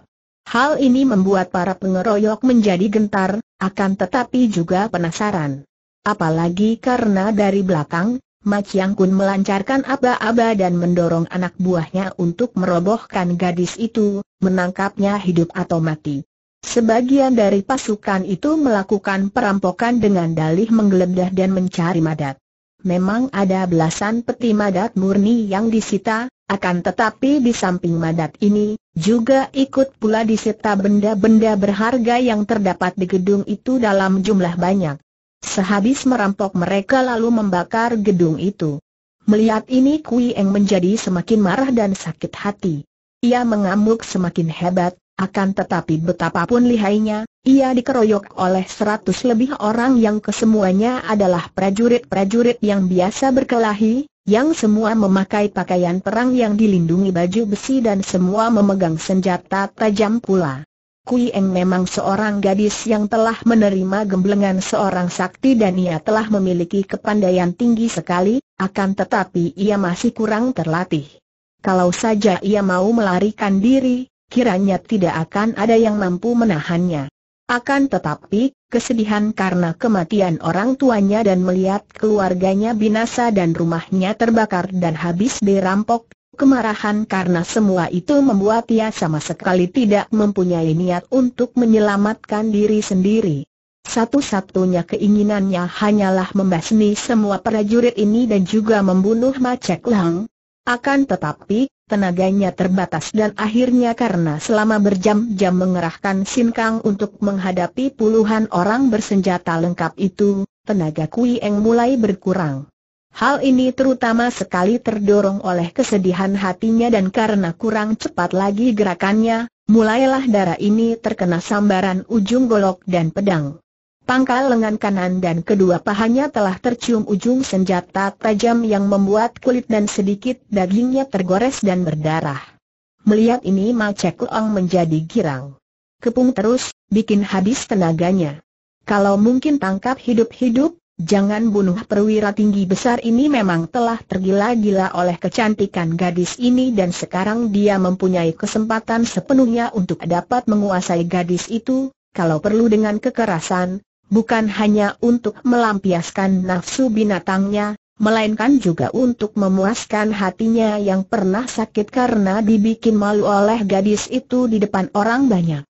Hal ini membuat para pengeroyok menjadi gentar, akan tetapi juga penasaran. Apalagi karena dari belakang, Maciang Kun melancarkan aba-aba dan mendorong anak buahnya untuk merobohkan gadis itu, menangkapnya hidup atau mati. Sebagian dari pasukan itu melakukan perampokan dengan dalih menggeledah dan mencari madat. Memang ada belasan peti madat murni yang disita, akan tetapi di samping madat ini, juga ikut pula disita benda-benda berharga yang terdapat di gedung itu dalam jumlah banyak. Sehabis merampok mereka lalu membakar gedung itu. Melihat ini Kui Eng menjadi semakin marah dan sakit hati. Ia mengamuk semakin hebat, akan tetapi betapapun lihainya, ia dikeroyok oleh seratus lebih orang yang kesemuanya adalah prajurit-prajurit yang biasa berkelahi, yang semua memakai pakaian perang yang dilindungi baju besi dan semua memegang senjata tajam pula. Kui Eng memang seorang gadis yang telah menerima gemblengan seorang sakti dan ia telah memiliki kepandaian tinggi sekali, akan tetapi ia masih kurang terlatih. Kalau saja ia mau melarikan diri, kiranya tidak akan ada yang mampu menahannya. Akan tetapi, kesedihan karena kematian orang tuanya dan melihat keluarganya binasa dan rumahnya terbakar dan habis dirampok, kemarahan karena semua itu membuat ia sama sekali tidak mempunyai niat untuk menyelamatkan diri sendiri. Satu-satunya keinginannya hanyalah membasmi semua prajurit ini dan juga membunuh Macek Lang. Akan tetapi, tenaganya terbatas dan akhirnya karena selama berjam-jam mengerahkan sinkang untuk menghadapi puluhan orang bersenjata lengkap itu, tenaga Kui Eng mulai berkurang. Hal ini terutama sekali terdorong oleh kesedihan hatinya dan karena kurang cepat lagi gerakannya, mulailah darah ini terkena sambaran ujung golok dan pedang. Pangkal lengan kanan dan kedua pahanya telah tercium ujung senjata tajam yang membuat kulit dan sedikit dagingnya tergores dan berdarah. Melihat ini Ma Cek menjadi girang. Kepung terus, bikin habis tenaganya. Kalau mungkin tangkap hidup-hidup, Jangan bunuh perwira tinggi besar ini memang telah tergila-gila oleh kecantikan gadis ini dan sekarang dia mempunyai kesempatan sepenuhnya untuk dapat menguasai gadis itu, kalau perlu dengan kekerasan, bukan hanya untuk melampiaskan nafsu binatangnya, melainkan juga untuk memuaskan hatinya yang pernah sakit karena dibikin malu oleh gadis itu di depan orang banyak.